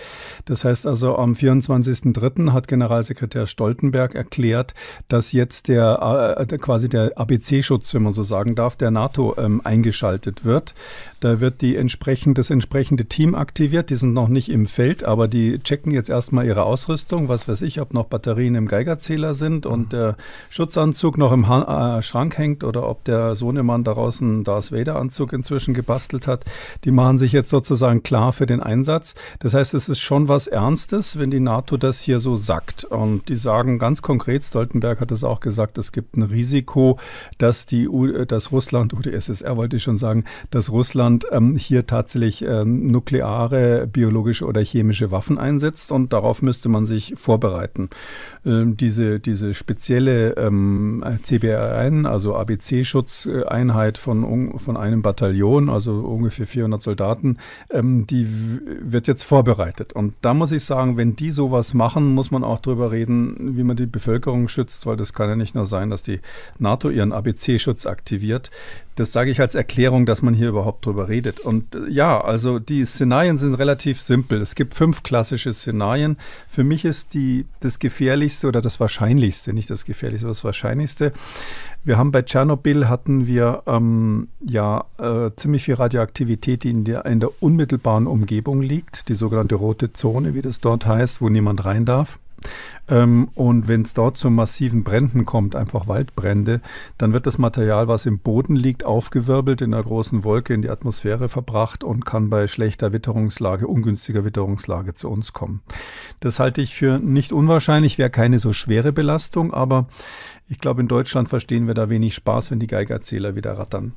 Das heißt also, am 24.03. hat Generalsekretär Stoltenberg erklärt, dass jetzt der, äh, quasi der ABC-Schutz, wenn man so sagen darf, der NATO ähm, eingeführt eingeschaltet wird. Da wird die entsprechend, das entsprechende Team aktiviert. Die sind noch nicht im Feld, aber die checken jetzt erstmal ihre Ausrüstung. Was weiß ich, ob noch Batterien im Geigerzähler sind mhm. und der Schutzanzug noch im ha äh, Schrank hängt oder ob der Sohnemann daraus einen Darth Vader-Anzug inzwischen gebastelt hat. Die machen sich jetzt sozusagen klar für den Einsatz. Das heißt, es ist schon was Ernstes, wenn die NATO das hier so sagt. Und die sagen ganz konkret, Stoltenberg hat es auch gesagt, es gibt ein Risiko, dass, die, U äh, dass Russland, oder oh, SSR wollte ich schon sagen, dass Russland Russland ähm, hier tatsächlich ähm, nukleare, biologische oder chemische Waffen einsetzt und darauf müsste man sich vorbereiten. Ähm, diese, diese spezielle ähm, CBRN, also ABC-Schutzeinheit von, von einem Bataillon, also ungefähr 400 Soldaten, ähm, die wird jetzt vorbereitet. Und da muss ich sagen, wenn die sowas machen, muss man auch darüber reden, wie man die Bevölkerung schützt, weil das kann ja nicht nur sein, dass die NATO ihren ABC-Schutz aktiviert. Das sage ich als Erklärung, dass man hier überhaupt drüber drüber redet. Und äh, ja, also die Szenarien sind relativ simpel. Es gibt fünf klassische Szenarien. Für mich ist die, das gefährlichste oder das wahrscheinlichste, nicht das gefährlichste, das wahrscheinlichste. Wir haben bei Tschernobyl hatten wir ähm, ja äh, ziemlich viel Radioaktivität, die in der, in der unmittelbaren Umgebung liegt, die sogenannte rote Zone, wie das dort heißt, wo niemand rein darf. Ähm, und wenn es dort zu massiven Bränden kommt, einfach Waldbrände, dann wird das Material, was im Boden liegt, aufgewirbelt, in einer großen Wolke in die Atmosphäre verbracht und kann bei schlechter Witterungslage, ungünstiger Witterungslage zu uns kommen. Das halte ich für nicht unwahrscheinlich, wäre keine so schwere Belastung, aber ich glaube, in Deutschland verstehen wir da wenig Spaß, wenn die Geigerzähler wieder rattern.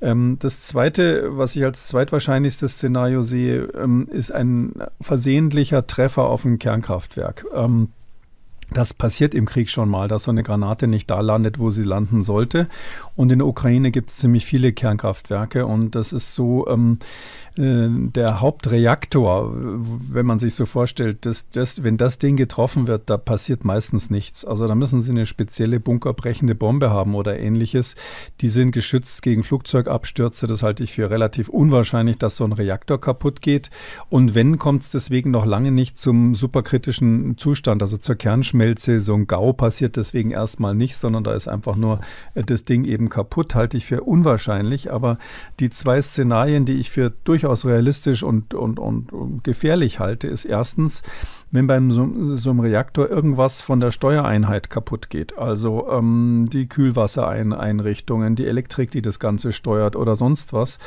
Ähm, das zweite, was ich als zweitwahrscheinlichstes Szenario sehe, ähm, ist ein versehentlicher Treffer auf ein Kernkraftwerk. Das passiert im Krieg schon mal, dass so eine Granate nicht da landet, wo sie landen sollte. Und in der Ukraine gibt es ziemlich viele Kernkraftwerke und das ist so ähm, äh, der Hauptreaktor, wenn man sich so vorstellt, dass, dass, wenn das Ding getroffen wird, da passiert meistens nichts. Also da müssen sie eine spezielle bunkerbrechende Bombe haben oder ähnliches. Die sind geschützt gegen Flugzeugabstürze. Das halte ich für relativ unwahrscheinlich, dass so ein Reaktor kaputt geht. Und wenn, kommt es deswegen noch lange nicht zum superkritischen Zustand, also zur Kernschmelze so ein GAU passiert deswegen erstmal nicht, sondern da ist einfach nur äh, das Ding eben kaputt, halte ich für unwahrscheinlich. Aber die zwei Szenarien, die ich für durchaus realistisch und, und, und gefährlich halte, ist erstens, wenn beim so, so, einem Reaktor irgendwas von der Steuereinheit kaputt geht. Also ähm, die Kühlwassereinrichtungen, die Elektrik, die das Ganze steuert oder sonst was.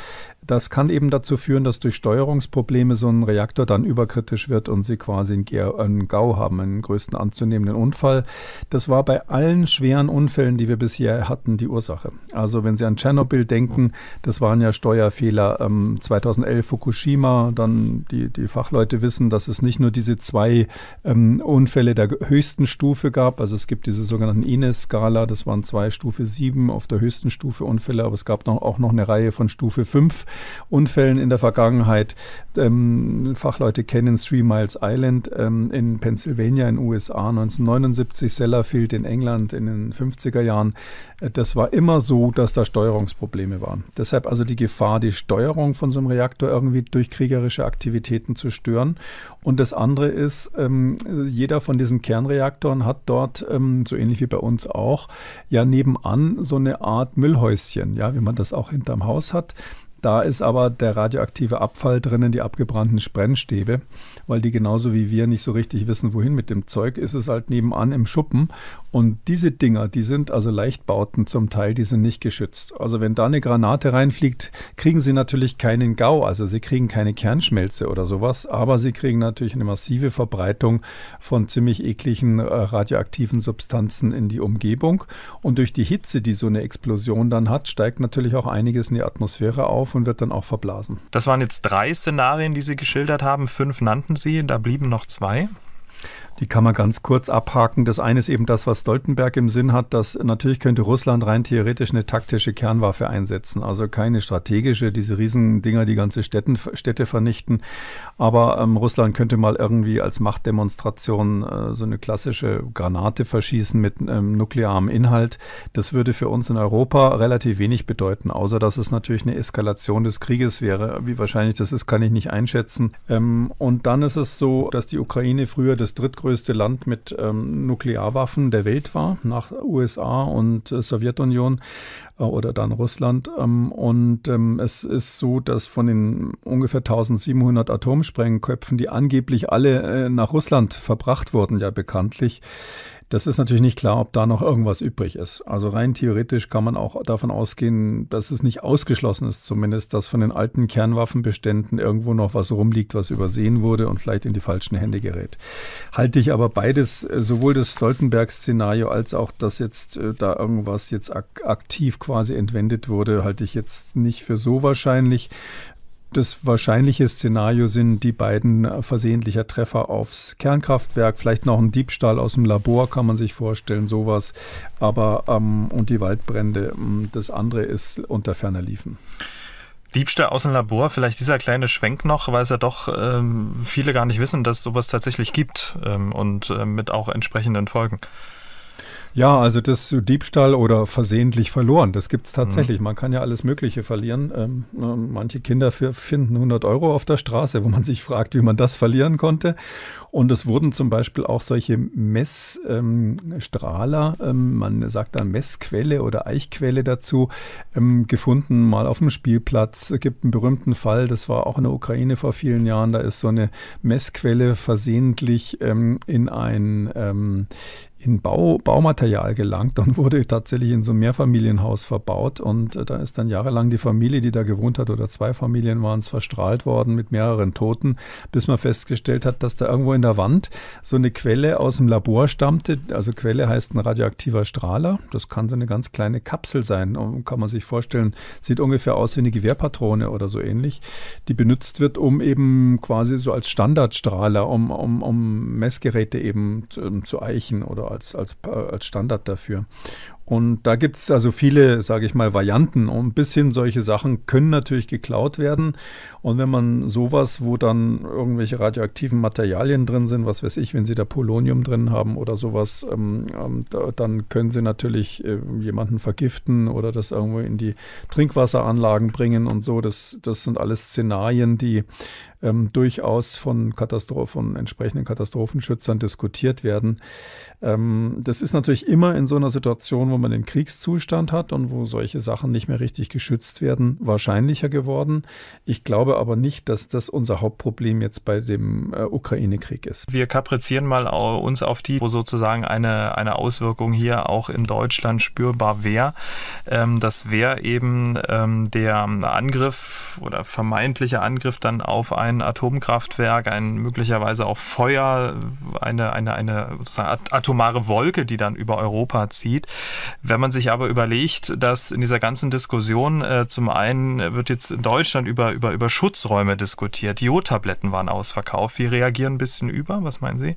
Das kann eben dazu führen, dass durch Steuerungsprobleme so ein Reaktor dann überkritisch wird und sie quasi einen, Gau, haben, einen größten anzunehmenden Unfall. Das war bei allen schweren Unfällen, die wir bisher hatten, die Ursache. Also wenn Sie an Tschernobyl denken, das waren ja Steuerfehler. Ähm, 2011 Fukushima, dann die, die Fachleute wissen, dass es nicht nur diese zwei zwei ähm, Unfälle der höchsten Stufe gab. Also es gibt diese sogenannten Ines-Skala, das waren zwei Stufe 7 auf der höchsten Stufe Unfälle, aber es gab noch, auch noch eine Reihe von Stufe 5 Unfällen in der Vergangenheit. Ähm, Fachleute kennen Three Miles Island ähm, in Pennsylvania in den USA, 1979 Sellafield in England in den 50er Jahren. Äh, das war immer so, dass da Steuerungsprobleme waren. Deshalb also die Gefahr, die Steuerung von so einem Reaktor irgendwie durch kriegerische Aktivitäten zu stören. Und das andere ist, ähm, jeder von diesen Kernreaktoren hat dort, ähm, so ähnlich wie bei uns auch, ja nebenan so eine Art Müllhäuschen, ja, wie man das auch hinterm Haus hat. Da ist aber der radioaktive Abfall drinnen, die abgebrannten Sprennstäbe, weil die genauso wie wir nicht so richtig wissen, wohin mit dem Zeug, ist es halt nebenan im Schuppen und diese Dinger, die sind also Leichtbauten zum Teil, die sind nicht geschützt. Also wenn da eine Granate reinfliegt, kriegen sie natürlich keinen GAU, also sie kriegen keine Kernschmelze oder sowas, aber sie kriegen natürlich eine massive Verbreitung von ziemlich ekligen äh, radioaktiven Substanzen in die Umgebung. Und durch die Hitze, die so eine Explosion dann hat, steigt natürlich auch einiges in die Atmosphäre auf und wird dann auch verblasen.
Das waren jetzt drei Szenarien, die Sie geschildert haben. Fünf nannten Sie, da blieben noch zwei. Die kann man ganz kurz abhaken. Das eine ist eben das,
was Stoltenberg im Sinn hat, dass natürlich könnte Russland rein theoretisch eine taktische Kernwaffe einsetzen, also keine strategische, diese Riesendinger, die ganze Städten, Städte vernichten. Aber ähm, Russland könnte mal irgendwie als Machtdemonstration äh, so eine klassische Granate verschießen mit ähm, nuklearem Inhalt. Das würde für uns in Europa relativ wenig bedeuten, außer dass es natürlich eine Eskalation des Krieges wäre. Wie wahrscheinlich das ist, kann ich nicht einschätzen. Ähm, und dann ist es so, dass die Ukraine früher das drittgrößte größte Land mit ähm, Nuklearwaffen der Welt war, nach USA und äh, Sowjetunion. Äh, oder dann Russland. Ähm, und ähm, es ist so, dass von den ungefähr 1700 Atomsprengköpfen, die angeblich alle äh, nach Russland verbracht wurden, ja bekanntlich, das ist natürlich nicht klar, ob da noch irgendwas übrig ist. Also rein theoretisch kann man auch davon ausgehen, dass es nicht ausgeschlossen ist, zumindest, dass von den alten Kernwaffenbeständen irgendwo noch was rumliegt, was übersehen wurde und vielleicht in die falschen Hände gerät. Halte ich aber beides, äh, sowohl das Stoltenberg-Szenario als auch, dass jetzt da irgendwas jetzt ak aktiv quasi entwendet wurde, halte ich jetzt nicht für so wahrscheinlich. Das wahrscheinliche Szenario sind die beiden versehentlicher Treffer aufs Kernkraftwerk, vielleicht noch ein Diebstahl aus dem Labor, kann man sich vorstellen, sowas. Aber ähm, und die Waldbrände, hm, das andere ist unter ferner
Liefen. Diebstahl aus dem Labor, vielleicht dieser kleine Schwenk noch, weil es ja doch ähm, viele gar nicht wissen, dass sowas tatsächlich gibt ähm, und äh, mit auch entsprechenden Folgen.
Ja, also das Diebstahl oder versehentlich verloren, das gibt es mhm. tatsächlich.
Mhm. Man kann ja alles
Mögliche verlieren. Ähm, äh, manche Kinder für, finden 100 Euro auf der Straße, wo man sich fragt, wie man das verlieren konnte. Und es wurden zum Beispiel auch solche Messstrahler, ähm, ähm, man sagt dann Messquelle oder Eichquelle dazu, ähm, gefunden, mal auf dem Spielplatz. Es gibt einen berühmten Fall, das war auch in der Ukraine vor vielen Jahren, da ist so eine Messquelle versehentlich ähm, in ein ähm, in Bau, Baumaterial gelangt und wurde tatsächlich in so ein Mehrfamilienhaus verbaut. Und äh, da ist dann jahrelang die Familie, die da gewohnt hat, oder zwei Familien waren es, verstrahlt worden mit mehreren Toten, bis man festgestellt hat, dass da irgendwo in der Wand so eine Quelle aus dem Labor stammte. Also Quelle heißt ein radioaktiver Strahler. Das kann so eine ganz kleine Kapsel sein, kann man sich vorstellen. Sieht ungefähr aus wie eine Gewehrpatrone oder so ähnlich, die benutzt wird, um eben quasi so als Standardstrahler, um, um, um Messgeräte eben zu, um ähm, zu eichen oder als, als, äh, als Standard dafür. Und da gibt es also viele, sage ich mal, Varianten und bis hin solche Sachen können natürlich geklaut werden. Und wenn man sowas, wo dann irgendwelche radioaktiven Materialien drin sind, was weiß ich, wenn sie da Polonium drin haben oder sowas, ähm, äh, dann können sie natürlich äh, jemanden vergiften oder das irgendwo in die Trinkwasseranlagen bringen und so. Das, das sind alles Szenarien, die ähm, durchaus von, Katastro von entsprechenden Katastrophenschützern diskutiert werden. Ähm, das ist natürlich immer in so einer Situation, wo man den Kriegszustand hat und wo solche Sachen nicht mehr richtig geschützt werden, wahrscheinlicher geworden. Ich glaube aber nicht, dass das unser Hauptproblem jetzt bei dem äh, Ukraine-Krieg ist.
Wir kaprizieren mal uns auf die, wo sozusagen eine, eine Auswirkung hier auch in Deutschland spürbar wäre. Ähm, das wäre eben ähm, der Angriff oder vermeintliche Angriff dann auf ein ein Atomkraftwerk, ein möglicherweise auch Feuer, eine, eine, eine atomare Wolke, die dann über Europa zieht. Wenn man sich aber überlegt, dass in dieser ganzen Diskussion äh, zum einen wird jetzt in Deutschland über, über, über Schutzräume diskutiert, Jodtabletten waren ausverkauft. Wie reagieren ein bisschen über? Was meinen Sie?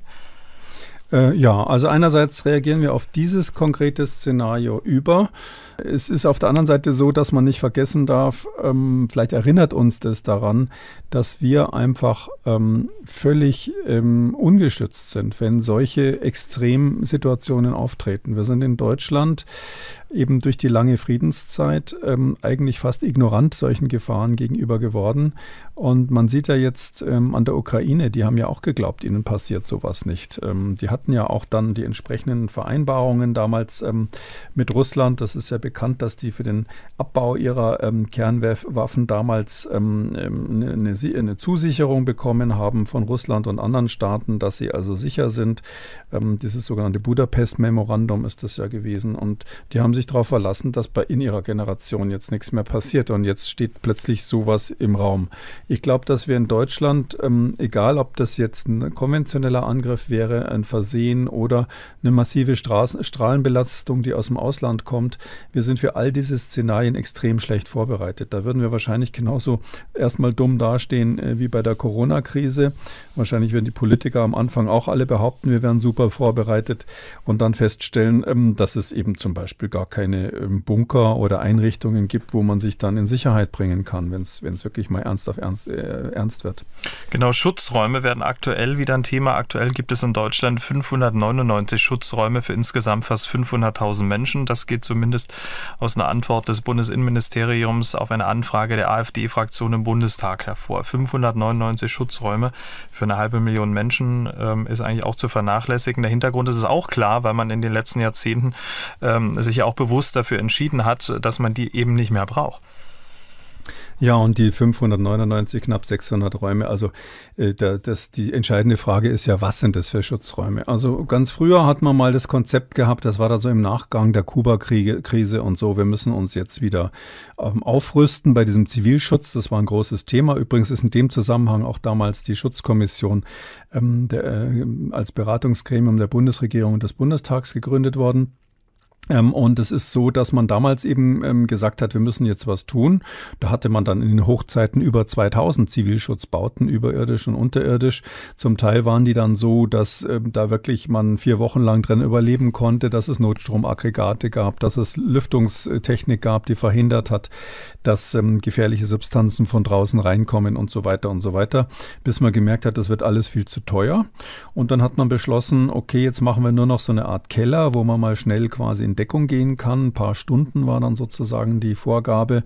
Äh, ja, also einerseits reagieren wir auf dieses konkrete Szenario über. Es ist auf der anderen Seite so, dass man nicht vergessen darf, ähm, vielleicht erinnert uns das daran, dass wir einfach ähm, völlig ähm, ungeschützt sind, wenn solche Extremsituationen auftreten. Wir sind in Deutschland eben durch die lange Friedenszeit ähm, eigentlich fast ignorant solchen Gefahren gegenüber geworden. Und man sieht ja jetzt ähm, an der Ukraine, die haben ja auch geglaubt, ihnen passiert sowas nicht. Ähm, die hatten ja auch dann die entsprechenden Vereinbarungen damals ähm, mit Russland, das ist ja bekannt, dass die für den Abbau ihrer ähm, Kernwaffen damals ähm, eine, ähm, ne eine, Zusicherung bekommen haben von Russland und anderen Staaten, dass sie also sicher sind. Ähm, dieses sogenannte Budapest-Memorandum ist das ja gewesen. Und die haben sich darauf verlassen, dass bei in ihrer Generation jetzt nichts mehr passiert. Und jetzt steht plötzlich sowas im Raum. Ich glaube, dass wir in Deutschland, ähm, egal ob das jetzt ein konventioneller Angriff wäre, ein Versehen oder eine massive Straßen Strahlenbelastung, die aus dem Ausland kommt, wir sind für all diese Szenarien extrem schlecht vorbereitet. Da würden wir wahrscheinlich genauso erstmal dumm dastehen äh, wie bei der Corona-Krise. Wahrscheinlich würden die Politiker am Anfang auch alle behaupten, wir wären super vorbereitet und dann feststellen, ähm, dass es eben zum Beispiel gar keine ähm, Bunker oder Einrichtungen gibt, wo man sich dann in Sicherheit bringen kann, wenn es wirklich mal ernst auf ernst, äh, ernst wird.
Genau, Schutzräume werden aktuell wieder ein Thema. Aktuell gibt es in Deutschland 599 Schutzräume für insgesamt fast 500.000 Menschen. Das geht zumindest aus einer Antwort des Bundesinnenministeriums auf eine Anfrage der AfD-Fraktion im Bundestag hervor. 599 Schutzräume für eine halbe Million Menschen ähm, ist eigentlich auch zu vernachlässigen. Der Hintergrund ist es auch klar, weil man in den letzten Jahrzehnten ähm, sich ja auch bewusst dafür entschieden hat, dass man die eben nicht mehr braucht.
Ja, und die 599, knapp 600 Räume. Also äh, da, das, die entscheidende Frage ist ja, was sind das für Schutzräume? Also ganz früher hat man mal das Konzept gehabt, das war da so im Nachgang der Kuba-Krise und so. Wir müssen uns jetzt wieder ähm, aufrüsten bei diesem Zivilschutz. Das war ein großes Thema. Übrigens ist in dem Zusammenhang auch damals die Schutzkommission ähm, der, äh, als Beratungsgremium der Bundesregierung und des Bundestags gegründet worden. Ähm, und es ist so, dass man damals eben ähm, gesagt hat, wir müssen jetzt was tun. Da hatte man dann in den Hochzeiten über 2000 Zivilschutzbauten, überirdisch und unterirdisch. Zum Teil waren die dann so, dass ähm, da wirklich man vier Wochen lang drin überleben konnte, dass es Notstromaggregate gab, dass es Lüftungstechnik gab, die verhindert hat, dass gefährliche Substanzen von draußen reinkommen und so weiter und so weiter. Bis man gemerkt hat, das wird alles viel zu teuer. Und dann hat man beschlossen, okay, jetzt machen wir nur noch so eine Art Keller, wo man mal schnell quasi in Deckung gehen kann. Ein paar Stunden war dann sozusagen die Vorgabe.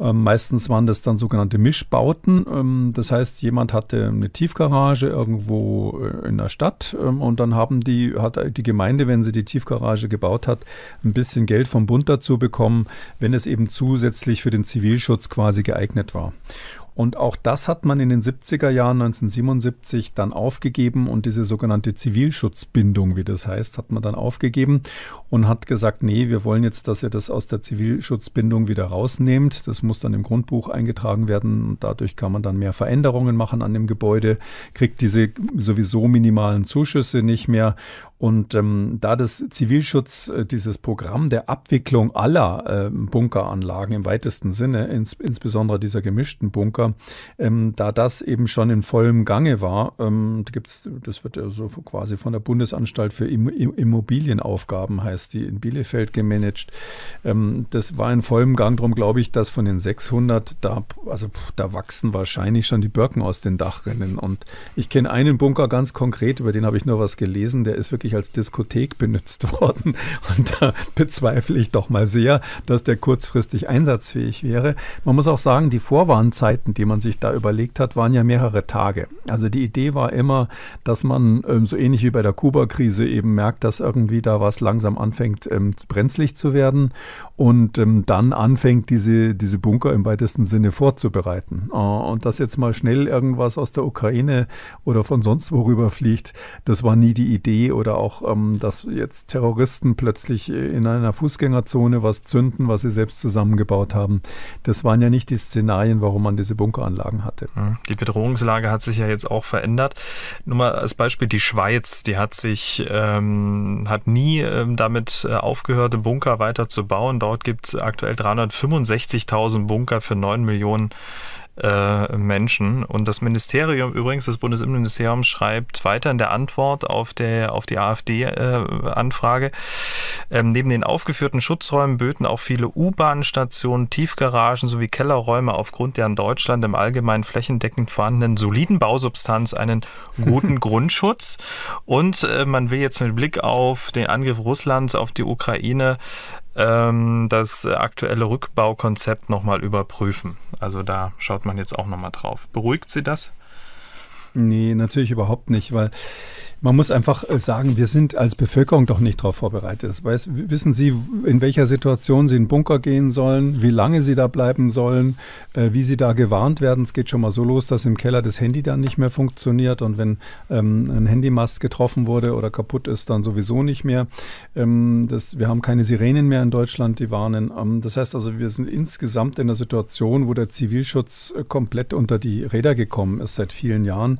Ähm, meistens waren das dann sogenannte Mischbauten. Ähm, das heißt, jemand hatte eine Tiefgarage irgendwo äh, in der Stadt ähm, und dann haben die, hat die Gemeinde, wenn sie die Tiefgarage gebaut hat, ein bisschen Geld vom Bund dazu bekommen, wenn es eben zusätzlich für den Zivilschutz quasi geeignet war. Und auch das hat man in den 70er Jahren 1977 dann aufgegeben und diese sogenannte Zivilschutzbindung, wie das heißt, hat man dann aufgegeben und hat gesagt, nee, wir wollen jetzt, dass ihr das aus der Zivilschutzbindung wieder rausnehmt. Das muss dann im Grundbuch eingetragen werden und dadurch kann man dann mehr Veränderungen machen an dem Gebäude, kriegt diese sowieso minimalen Zuschüsse nicht mehr und ähm, da das Zivilschutz äh, dieses Programm der Abwicklung aller äh, Bunkeranlagen im weitesten Sinne, ins, insbesondere dieser gemischten Bunker, ähm, da das eben schon in vollem Gange war, ähm, gibt's, das wird ja so quasi von der Bundesanstalt für Imm Immobilienaufgaben, heißt die, in Bielefeld gemanagt. Ähm, das war in vollem Gang, darum glaube ich, dass von den 600, da, also, da wachsen wahrscheinlich schon die Birken aus den Dachrinnen. Und ich kenne einen Bunker ganz konkret, über den habe ich nur was gelesen, der ist wirklich wirklich als Diskothek benutzt worden. Und da bezweifle ich doch mal sehr, dass der kurzfristig einsatzfähig wäre. Man muss auch sagen, die Vorwarnzeiten, die man sich da überlegt hat, waren ja mehrere Tage. Also die Idee war immer, dass man ähm, so ähnlich wie bei der Kuba-Krise eben merkt, dass irgendwie da was langsam anfängt, ähm, brenzlig zu werden und ähm, dann anfängt, diese, diese Bunker im weitesten Sinne vorzubereiten. Äh, und dass jetzt mal schnell irgendwas aus der Ukraine oder von sonst worüber fliegt, das war nie die Idee oder auch, ähm, dass jetzt Terroristen plötzlich äh, in einer Fußgängerzone was zünden, was sie selbst zusammengebaut haben. Das waren ja nicht die Szenarien, warum man diese Bunkeranlagen hatte.
Die Bedrohungslage hat sich ja jetzt auch verändert. Nur mal als Beispiel die Schweiz, die hat sich, ähm, hat nie ähm, damit äh, aufgehört, Bunker weiter zu bauen. Dort gibt es aktuell 365.000 Bunker für 9 Millionen äh, Menschen. Und das Ministerium übrigens, das Bundesinnenministerium schreibt weiter in der Antwort auf, der, auf die AfD-Anfrage, äh, ähm, neben den aufgeführten Schutzräumen böten auch viele U-Bahn-Stationen, Tiefgaragen sowie Kellerräume aufgrund der in Deutschland im Allgemeinen flächendeckend vorhandenen soliden Bausubstanz einen guten Grundschutz. Und äh, man will jetzt mit Blick auf den Angriff Russlands auf die Ukraine ähm, das aktuelle Rückbaukonzept nochmal überprüfen. Also da schaut man jetzt auch nochmal drauf. Beruhigt Sie das? Nee, natürlich
überhaupt nicht, weil man muss einfach äh, sagen, wir sind als Bevölkerung doch nicht darauf vorbereitet. Das wissen Sie, in welcher Situation Sie in den Bunker gehen sollen, wie lange Sie da bleiben sollen, äh, wie Sie da gewarnt werden? Es geht schon mal so los, dass im Keller das Handy dann nicht mehr funktioniert und wenn ähm, ein Handymast getroffen wurde oder kaputt ist, dann sowieso nicht mehr. Ähm, das, wir haben keine Sirenen mehr in Deutschland, die warnen. Ähm, das heißt also, wir sind insgesamt in einer Situation, wo der Zivilschutz äh, komplett unter die Räder gekommen ist seit vielen Jahren.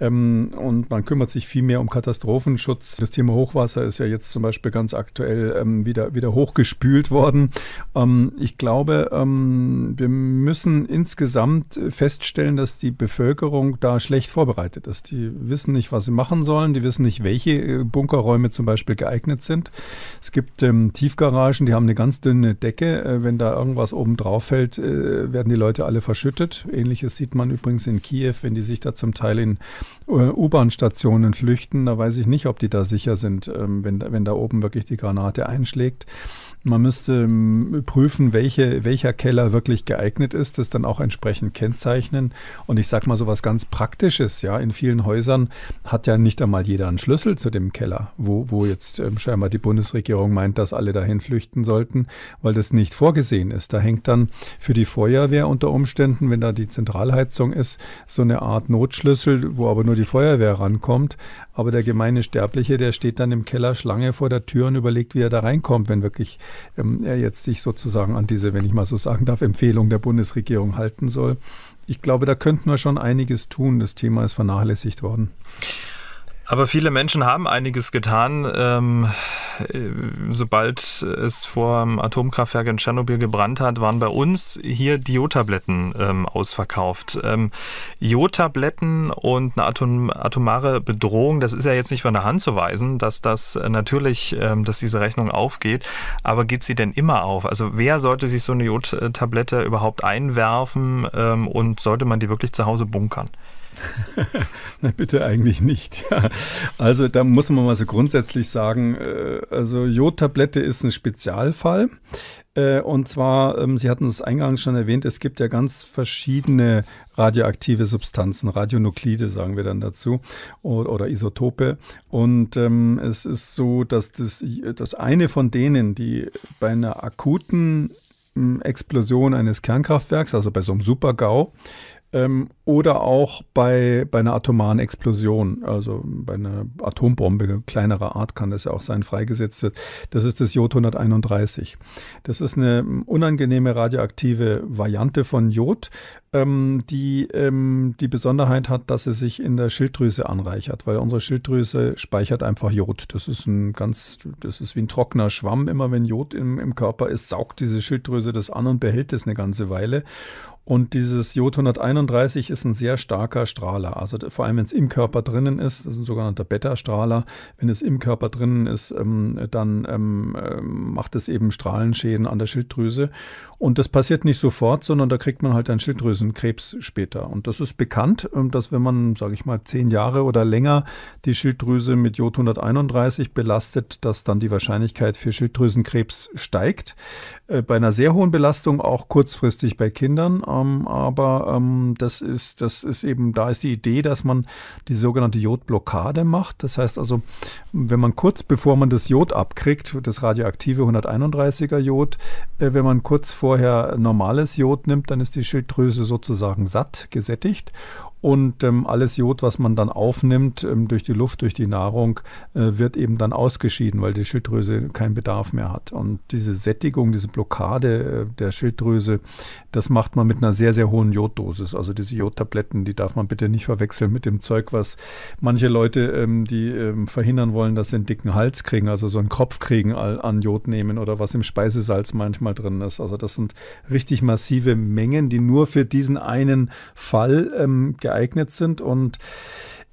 Ähm, und man kümmert sich viel mehr um Katastrophenschutz. Das Thema Hochwasser ist ja jetzt zum Beispiel ganz aktuell ähm, wieder, wieder hochgespült worden. Ähm, ich glaube, ähm, wir müssen insgesamt feststellen, dass die Bevölkerung da schlecht vorbereitet ist. Die wissen nicht, was sie machen sollen. Die wissen nicht, welche äh, Bunkerräume zum Beispiel geeignet sind. Es gibt ähm, Tiefgaragen, die haben eine ganz dünne Decke. Äh, wenn da irgendwas oben drauf fällt, äh, werden die Leute alle verschüttet. Ähnliches sieht man übrigens in Kiew, wenn die sich da zum Teil in äh, U-Bahn-Stationen flüchten. Da weiß ich nicht, ob die da sicher sind, ähm, wenn, wenn da oben wirklich die Granate einschlägt. Man müsste ähm, prüfen, welche, welcher Keller wirklich geeignet ist, das dann auch entsprechend kennzeichnen. Und ich sage mal so was ganz Praktisches. Ja, in vielen Häusern hat ja nicht einmal jeder einen Schlüssel zu dem Keller, wo, wo jetzt ähm, scheinbar die Bundesregierung meint, dass alle dahin flüchten sollten, weil das nicht vorgesehen ist. Da hängt dann für die Feuerwehr unter Umständen, wenn da die Zentralheizung ist, so eine Art Notschlüssel, wo aber nur die Feuerwehr rankommt. Aber der gemeine Sterbliche, der steht dann im Keller Schlange vor der Tür und überlegt, wie er da reinkommt, wenn wirklich ähm, er jetzt sich sozusagen an diese, wenn ich mal so sagen darf, Empfehlung der Bundesregierung halten soll. Ich glaube, da könnten wir schon einiges tun. Das Thema ist vernachlässigt worden.
Aber viele Menschen haben einiges getan. Ähm, äh, sobald es vor dem Atomkraftwerk in Tschernobyl gebrannt hat, waren bei uns hier die Jodtabletten ähm, ausverkauft. Ähm, Jodtabletten und eine Atom atomare Bedrohung, das ist ja jetzt nicht von der Hand zu weisen, dass das natürlich, ähm, dass diese Rechnung aufgeht. Aber geht sie denn immer auf? Also wer sollte sich so eine Jodtablette überhaupt einwerfen ähm, und sollte man die wirklich zu Hause bunkern?
Na bitte eigentlich nicht. Ja. Also da muss man mal so grundsätzlich sagen, äh, also Jodtablette ist ein Spezialfall. Äh, und zwar, ähm, Sie hatten es eingangs schon erwähnt, es gibt ja ganz verschiedene radioaktive Substanzen, Radionuklide sagen wir dann dazu, oder Isotope. Und ähm, es ist so, dass das, das eine von denen, die bei einer akuten Explosion eines Kernkraftwerks, also bei so einem Super-GAU, ähm, oder auch bei, bei einer atomaren Explosion, also bei einer Atombombe kleinerer Art kann das ja auch sein, freigesetzt wird. Das ist das Jod 131. Das ist eine unangenehme radioaktive Variante von Jod, ähm, die ähm, die Besonderheit hat, dass sie sich in der Schilddrüse anreichert, weil unsere Schilddrüse speichert einfach Jod. Das ist ein ganz, das ist wie ein trockener Schwamm. Immer wenn Jod im, im Körper ist, saugt diese Schilddrüse das an und behält es eine ganze Weile. Und dieses Jod 131 ist ein sehr starker Strahler. Also vor allem, wenn es im Körper drinnen ist, das ist ein sogenannter Beta-Strahler. Wenn es im Körper drinnen ist, ähm, dann ähm, ähm, macht es eben Strahlenschäden an der Schilddrüse. Und das passiert nicht sofort, sondern da kriegt man halt einen Schilddrüsenkrebs später. Und das ist bekannt, ähm, dass wenn man, sage ich mal, zehn Jahre oder länger die Schilddrüse mit Jod 131 belastet, dass dann die Wahrscheinlichkeit für Schilddrüsenkrebs steigt. Äh, bei einer sehr hohen Belastung auch kurzfristig bei Kindern ähm, aber ähm, das ist, das ist eben, da ist die Idee, dass man die sogenannte Jodblockade macht. Das heißt also, wenn man kurz bevor man das Jod abkriegt, das radioaktive 131er Jod, äh, wenn man kurz vorher normales Jod nimmt, dann ist die Schilddrüse sozusagen satt, gesättigt und ähm, alles Jod, was man dann aufnimmt ähm, durch die Luft, durch die Nahrung, äh, wird eben dann ausgeschieden, weil die Schilddrüse keinen Bedarf mehr hat. Und diese Sättigung, diese Blockade äh, der Schilddrüse, das macht man mit einer sehr, sehr hohen Joddosis. Also diese Jodtabletten, die darf man bitte nicht verwechseln mit dem Zeug, was manche Leute, ähm, die ähm, verhindern wollen, dass sie einen dicken Hals kriegen, also so einen Kopf kriegen, an Jod nehmen oder was im Speisesalz manchmal drin ist. Also das sind richtig massive Mengen, die nur für diesen einen Fall ähm, geeignet sind und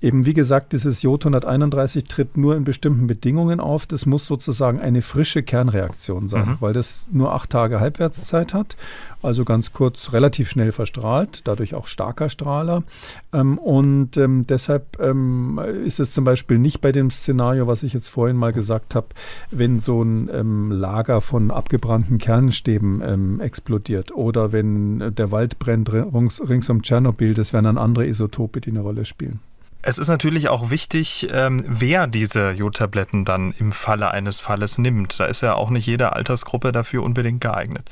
Eben wie gesagt, dieses Jod 131 tritt nur in bestimmten Bedingungen auf. Das muss sozusagen eine frische Kernreaktion sein, mhm. weil das nur acht Tage Halbwertszeit hat. Also ganz kurz, relativ schnell verstrahlt, dadurch auch starker Strahler. Ähm, und ähm, deshalb ähm, ist es zum Beispiel nicht bei dem Szenario, was ich jetzt vorhin mal gesagt habe, wenn so ein Lager von abgebrannten Kernstäben explodiert oder wenn der Wald brennt rings, rings um Tschernobyl. Das wären dann andere Isotope, die eine Rolle spielen.
Es ist natürlich auch wichtig, ähm, wer diese Jodtabletten dann im Falle eines Falles nimmt. Da ist ja auch nicht jede Altersgruppe dafür unbedingt geeignet.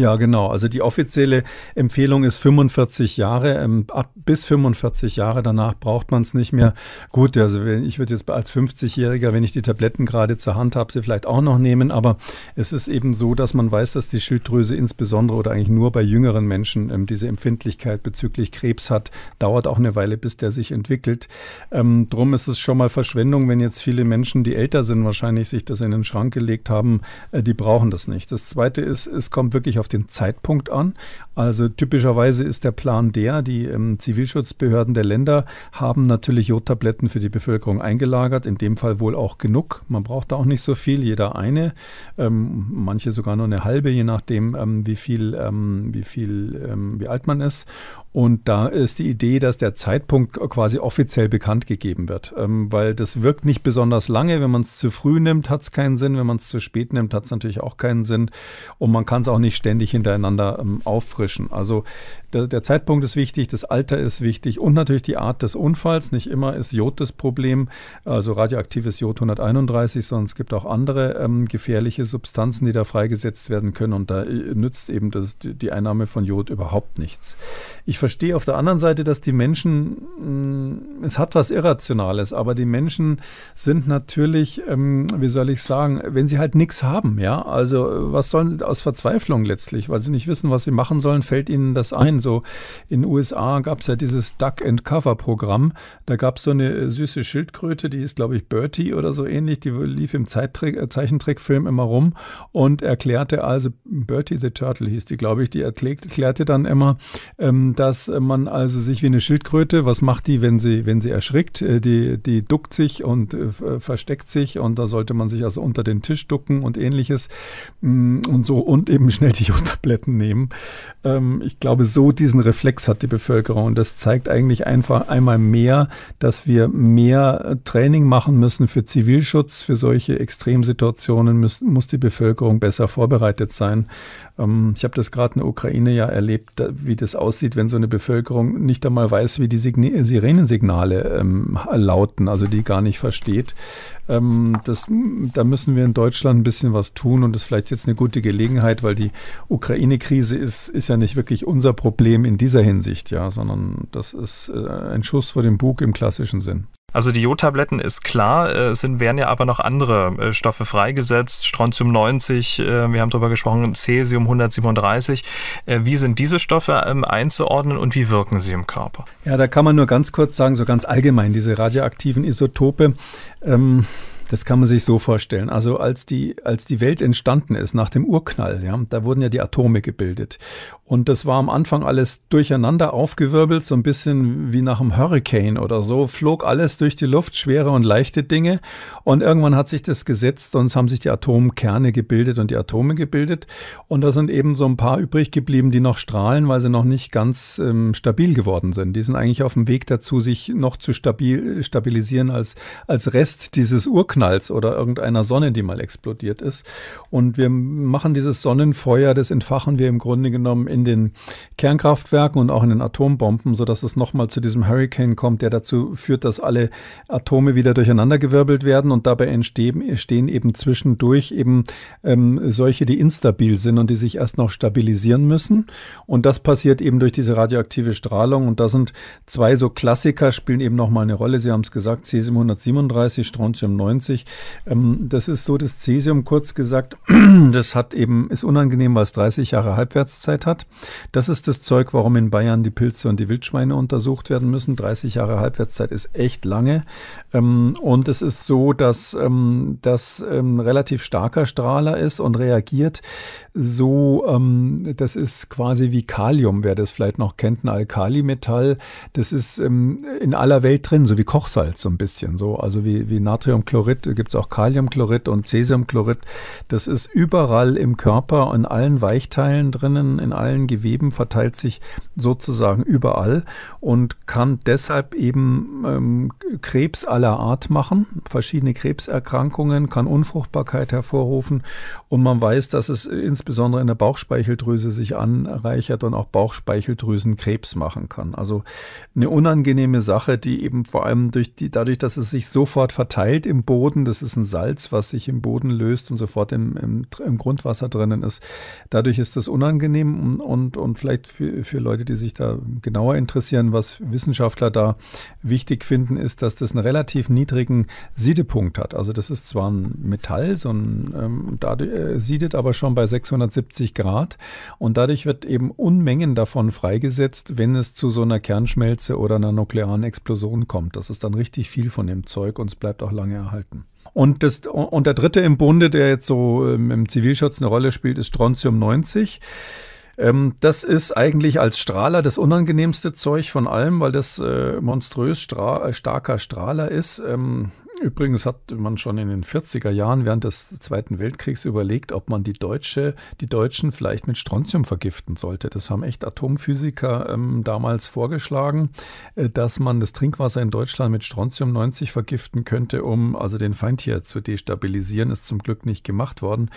Ja, genau. Also die offizielle
Empfehlung ist 45 Jahre. Ähm, ab bis 45 Jahre danach braucht man es nicht mehr. Gut, also ich würde jetzt als 50-Jähriger, wenn ich die Tabletten gerade zur Hand habe, sie vielleicht auch noch nehmen. Aber es ist eben so, dass man weiß, dass die Schilddrüse insbesondere oder eigentlich nur bei jüngeren Menschen ähm, diese Empfindlichkeit bezüglich Krebs hat. Dauert auch eine Weile, bis der sich entwickelt. Ähm, drum ist es schon mal Verschwendung, wenn jetzt viele Menschen, die älter sind, wahrscheinlich sich das in den Schrank gelegt haben. Äh, die brauchen das nicht. Das Zweite ist, es kommt wirklich auf den Zeitpunkt an, also typischerweise ist der Plan der, die ähm, Zivilschutzbehörden der Länder haben natürlich Jodtabletten für die Bevölkerung eingelagert, in dem Fall wohl auch genug. Man braucht da auch nicht so viel, jeder eine, ähm, manche sogar nur eine halbe, je nachdem, ähm, wie viel, ähm, wie viel, ähm, wie alt man ist. Und da ist die Idee, dass der Zeitpunkt quasi offiziell bekannt gegeben wird, ähm, weil das wirkt nicht besonders lange. Wenn man es zu früh nimmt, hat es keinen Sinn. Wenn man es zu spät nimmt, hat es natürlich auch keinen Sinn. Und man kann es auch nicht ständig hintereinander ähm, auffrischen auffrischen. Also der, der, Zeitpunkt ist wichtig, das Alter ist wichtig und natürlich die Art des Unfalls. Nicht immer ist Jod das Problem, also radioaktives Jod 131, sondern es gibt auch andere ähm, gefährliche Substanzen, die da freigesetzt werden können und da äh, nützt eben das, die Einnahme von Jod überhaupt nichts. Ich verstehe auf der anderen Seite, dass die Menschen, mh, mm, es hat was Irrationales, aber die Menschen sind natürlich, ähm, wie soll ich sagen, wenn sie halt nichts haben, ja, also äh, was sollen sie aus Verzweiflung letztlich, weil sie nicht wissen, was sie machen sollen, fällt ihnen das ein Sachen so. In den USA gab es ja dieses Duck-and-Cover-Programm. Da gab es so eine äh, süße Schildkröte, die ist, glaube ich, Bertie oder so ähnlich. Die lief im Zeittrick, äh, Zeichentrickfilm immer rum und erklärte also, Bertie the Turtle hieß die, glaube ich, die erklärte dann immer, ähm, dass man also sich wie eine Schildkröte, was macht die, wenn sie, wenn sie erschrickt? Äh, die, die duckt sich und versteckt sich und da sollte man sich also unter den Tisch ducken und ähnliches mm, und so und eben schnell die Unterblätten nehmen. Ähm, ich glaube, so gut diesen Reflex hat die Bevölkerung. Und das zeigt eigentlich einfach einmal mehr, dass wir mehr äh, Training machen müssen für Zivilschutz. Für solche Extremsituationen müssen, muss die Bevölkerung besser vorbereitet sein. Ähm, ich habe das gerade in der Ukraine ja erlebt, wie das aussieht, wenn so eine Bevölkerung nicht einmal weiß, wie die Sirenensignale ähm, lauten, also die gar nicht versteht. Ähm, das, da müssen wir in Deutschland ein bisschen was tun und das ist vielleicht jetzt eine gute Gelegenheit, weil die Ukraine-Krise ist, ist ja nicht wirklich unser Problem in dieser Hinsicht, ja, sondern das ist äh, ein Schuss vor dem Bug im klassischen Sinn.
Also die Jodtabletten ist klar, es äh, werden ja aber noch andere äh, Stoffe freigesetzt, Strontium 90, äh, wir haben darüber gesprochen, Cesium 137. Wie sind diese Stoffe ähm, einzuordnen und wie wirken sie im Körper?
Ja, da kann man nur ganz kurz sagen, so ganz allgemein, diese radioaktiven Isotope. Ähm das kann man sich so vorstellen. Also als die, als die Welt entstanden ist nach dem Urknall, ja, da wurden ja die Atome gebildet. Und das war am Anfang alles durcheinander aufgewirbelt, so ein bisschen wie nach einem Hurricane oder so, flog alles durch die Luft, schwere und leichte Dinge. Und irgendwann hat sich das gesetzt und es haben sich die Atomkerne gebildet und die Atome gebildet. Und da sind eben so ein paar übrig geblieben, die noch strahlen, weil sie noch nicht ganz ähm, stabil geworden sind. Die sind eigentlich auf dem Weg dazu, sich noch zu stabil, stabilisieren als, als Rest dieses Urknalls oder irgendeiner Sonne, die mal explodiert ist. Und wir machen dieses Sonnenfeuer, das entfachen wir im Grunde genommen in in den Kernkraftwerken und auch in den Atombomben, sodass es nochmal zu diesem Hurricane kommt, der dazu führt, dass alle Atome wieder durcheinandergewirbelt werden und dabei entstehen stehen eben zwischendurch eben ähm, solche, die instabil sind und die sich erst noch stabilisieren müssen. Und das passiert eben durch diese radioaktive Strahlung. Und da sind zwei so Klassiker, spielen eben nochmal eine Rolle. Sie haben es gesagt, Cesium 137, Strontium 90. Ähm, das ist so das Cesium, kurz gesagt, das hat eben, ist unangenehm, weil es 30 Jahre Halbwertszeit hat. Das ist das Zeug, warum in Bayern die Pilze und die Wildschweine untersucht werden müssen. 30 Jahre Halbwertszeit ist echt lange. Ähm, und es ist so, dass ähm, das ein ähm, relativ starker Strahler ist und reagiert so, das ist quasi wie Kalium, wer das vielleicht noch kennt, ein Alkalimetall. Das ist in aller Welt drin, so wie Kochsalz so ein bisschen. so Also wie, wie Natriumchlorid gibt es auch Kaliumchlorid und Cäsiumchlorid. Das ist überall im Körper, in allen Weichteilen drinnen, in allen allen Geweben, verteilt sich sozusagen überall und kann deshalb eben ähm, Krebs aller Art machen, verschiedene Krebserkrankungen, kann Unfruchtbarkeit hervorrufen und man weiß, dass es insbesondere in der Bauchspeicheldrüse sich anreichert und auch Bauchspeicheldrüsen Krebs machen kann. Also eine unangenehme Sache, die eben vor allem durch die, dadurch, dass es sich sofort verteilt im Boden, das ist ein Salz, was sich im Boden löst und sofort im, im, im Grundwasser drinnen ist, dadurch ist das unangenehm und, und, und vielleicht für, für Leute, die sich da genauer interessieren, was Wissenschaftler da wichtig finden, ist, dass das einen relativ niedrigen Siedepunkt hat. Also das ist zwar ein Metall, so ein, ähm, dadurch, äh, siedet aber schon bei 670 Grad und dadurch wird eben Unmengen davon freigesetzt, wenn es zu so einer Kernschmelze oder einer nuklearen Explosion kommt. Das ist dann richtig viel von dem Zeug und es bleibt auch lange erhalten. Und, das, und der dritte im Bunde, der jetzt so ähm, im Zivilschutz eine Rolle spielt, ist Strontium 90. Ähm, das ist eigentlich als Strahler das unangenehmste Zeug von allem, weil das äh, monströs stra äh, starker Strahler ist. Ähm, Übrigens hat man schon in den 40er Jahren während des Zweiten Weltkriegs überlegt, ob man die Deutsche, die Deutschen vielleicht mit Strontium vergiften sollte. Das haben echt Atomphysiker ähm, damals vorgeschlagen, äh, dass man das Trinkwasser in Deutschland mit Strontium 90 vergiften könnte, um also den Feind hier zu destabilisieren. Ist zum Glück nicht gemacht worden.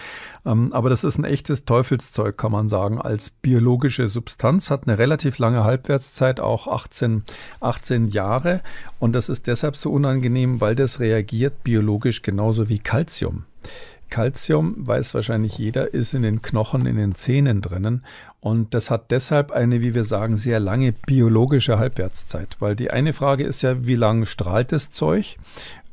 Ähm, aber das ist ein echtes Teufelszeug, kann man sagen, als biologische Substanz, hat eine relativ lange Halbwertszeit, auch 18, 18 Jahre. Und das ist deshalb so unangenehm, weil das real reagiert biologisch genauso wie Calcium. Calcium, weiß wahrscheinlich jeder, ist in den Knochen, in den Zähnen drinnen. Und das hat deshalb eine, wie wir sagen, sehr lange biologische Halbwertszeit. Weil die eine Frage ist ja, wie lange strahlt das Zeug?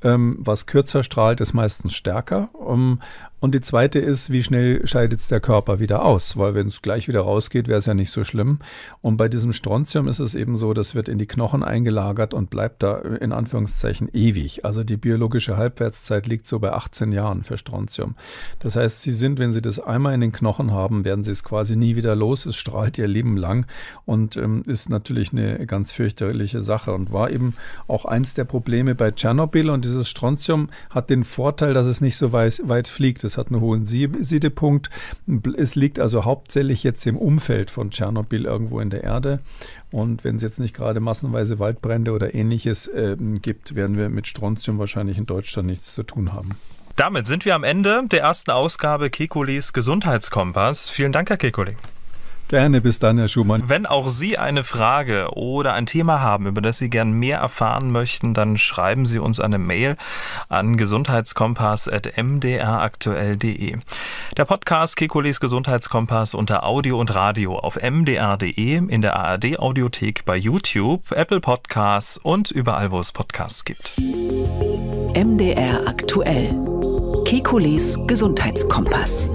Ähm, was kürzer strahlt, ist meistens stärker. Ähm, und die zweite ist, wie schnell scheidet es der Körper wieder aus? Weil wenn es gleich wieder rausgeht, wäre es ja nicht so schlimm. Und bei diesem Strontium ist es eben so, das wird in die Knochen eingelagert und bleibt da in Anführungszeichen ewig. Also die biologische Halbwertszeit liegt so bei 18 Jahren für Strontium. Das heißt, Sie sind, wenn Sie das einmal in den Knochen haben, werden Sie es quasi nie wieder los. Es strahlt Ihr Leben lang und ähm, ist natürlich eine ganz fürchterliche Sache und war eben auch eins der Probleme bei Tschernobyl. Und dieses Strontium hat den Vorteil, dass es nicht so weit, weit fliegt es hat einen hohen Siedepunkt. Es liegt also hauptsächlich jetzt im Umfeld von Tschernobyl irgendwo in der Erde. Und wenn es jetzt nicht gerade massenweise Waldbrände oder ähnliches äh, gibt, werden wir mit Strontium wahrscheinlich in
Deutschland nichts zu tun haben. Damit sind wir am Ende der ersten Ausgabe Kekulis Gesundheitskompass. Vielen Dank, Herr Kekulé. Gerne, bis dann, Herr Schumann. Wenn auch Sie eine Frage oder ein Thema haben, über das Sie gern mehr erfahren möchten, dann schreiben Sie uns eine Mail an gesundheitskompass.mdraktuell.de. Der Podcast Kekules Gesundheitskompass unter Audio und Radio auf mdr.de, in der ARD-Audiothek, bei YouTube, Apple Podcasts und überall, wo es Podcasts gibt. MDR aktuell. Kekules Gesundheitskompass.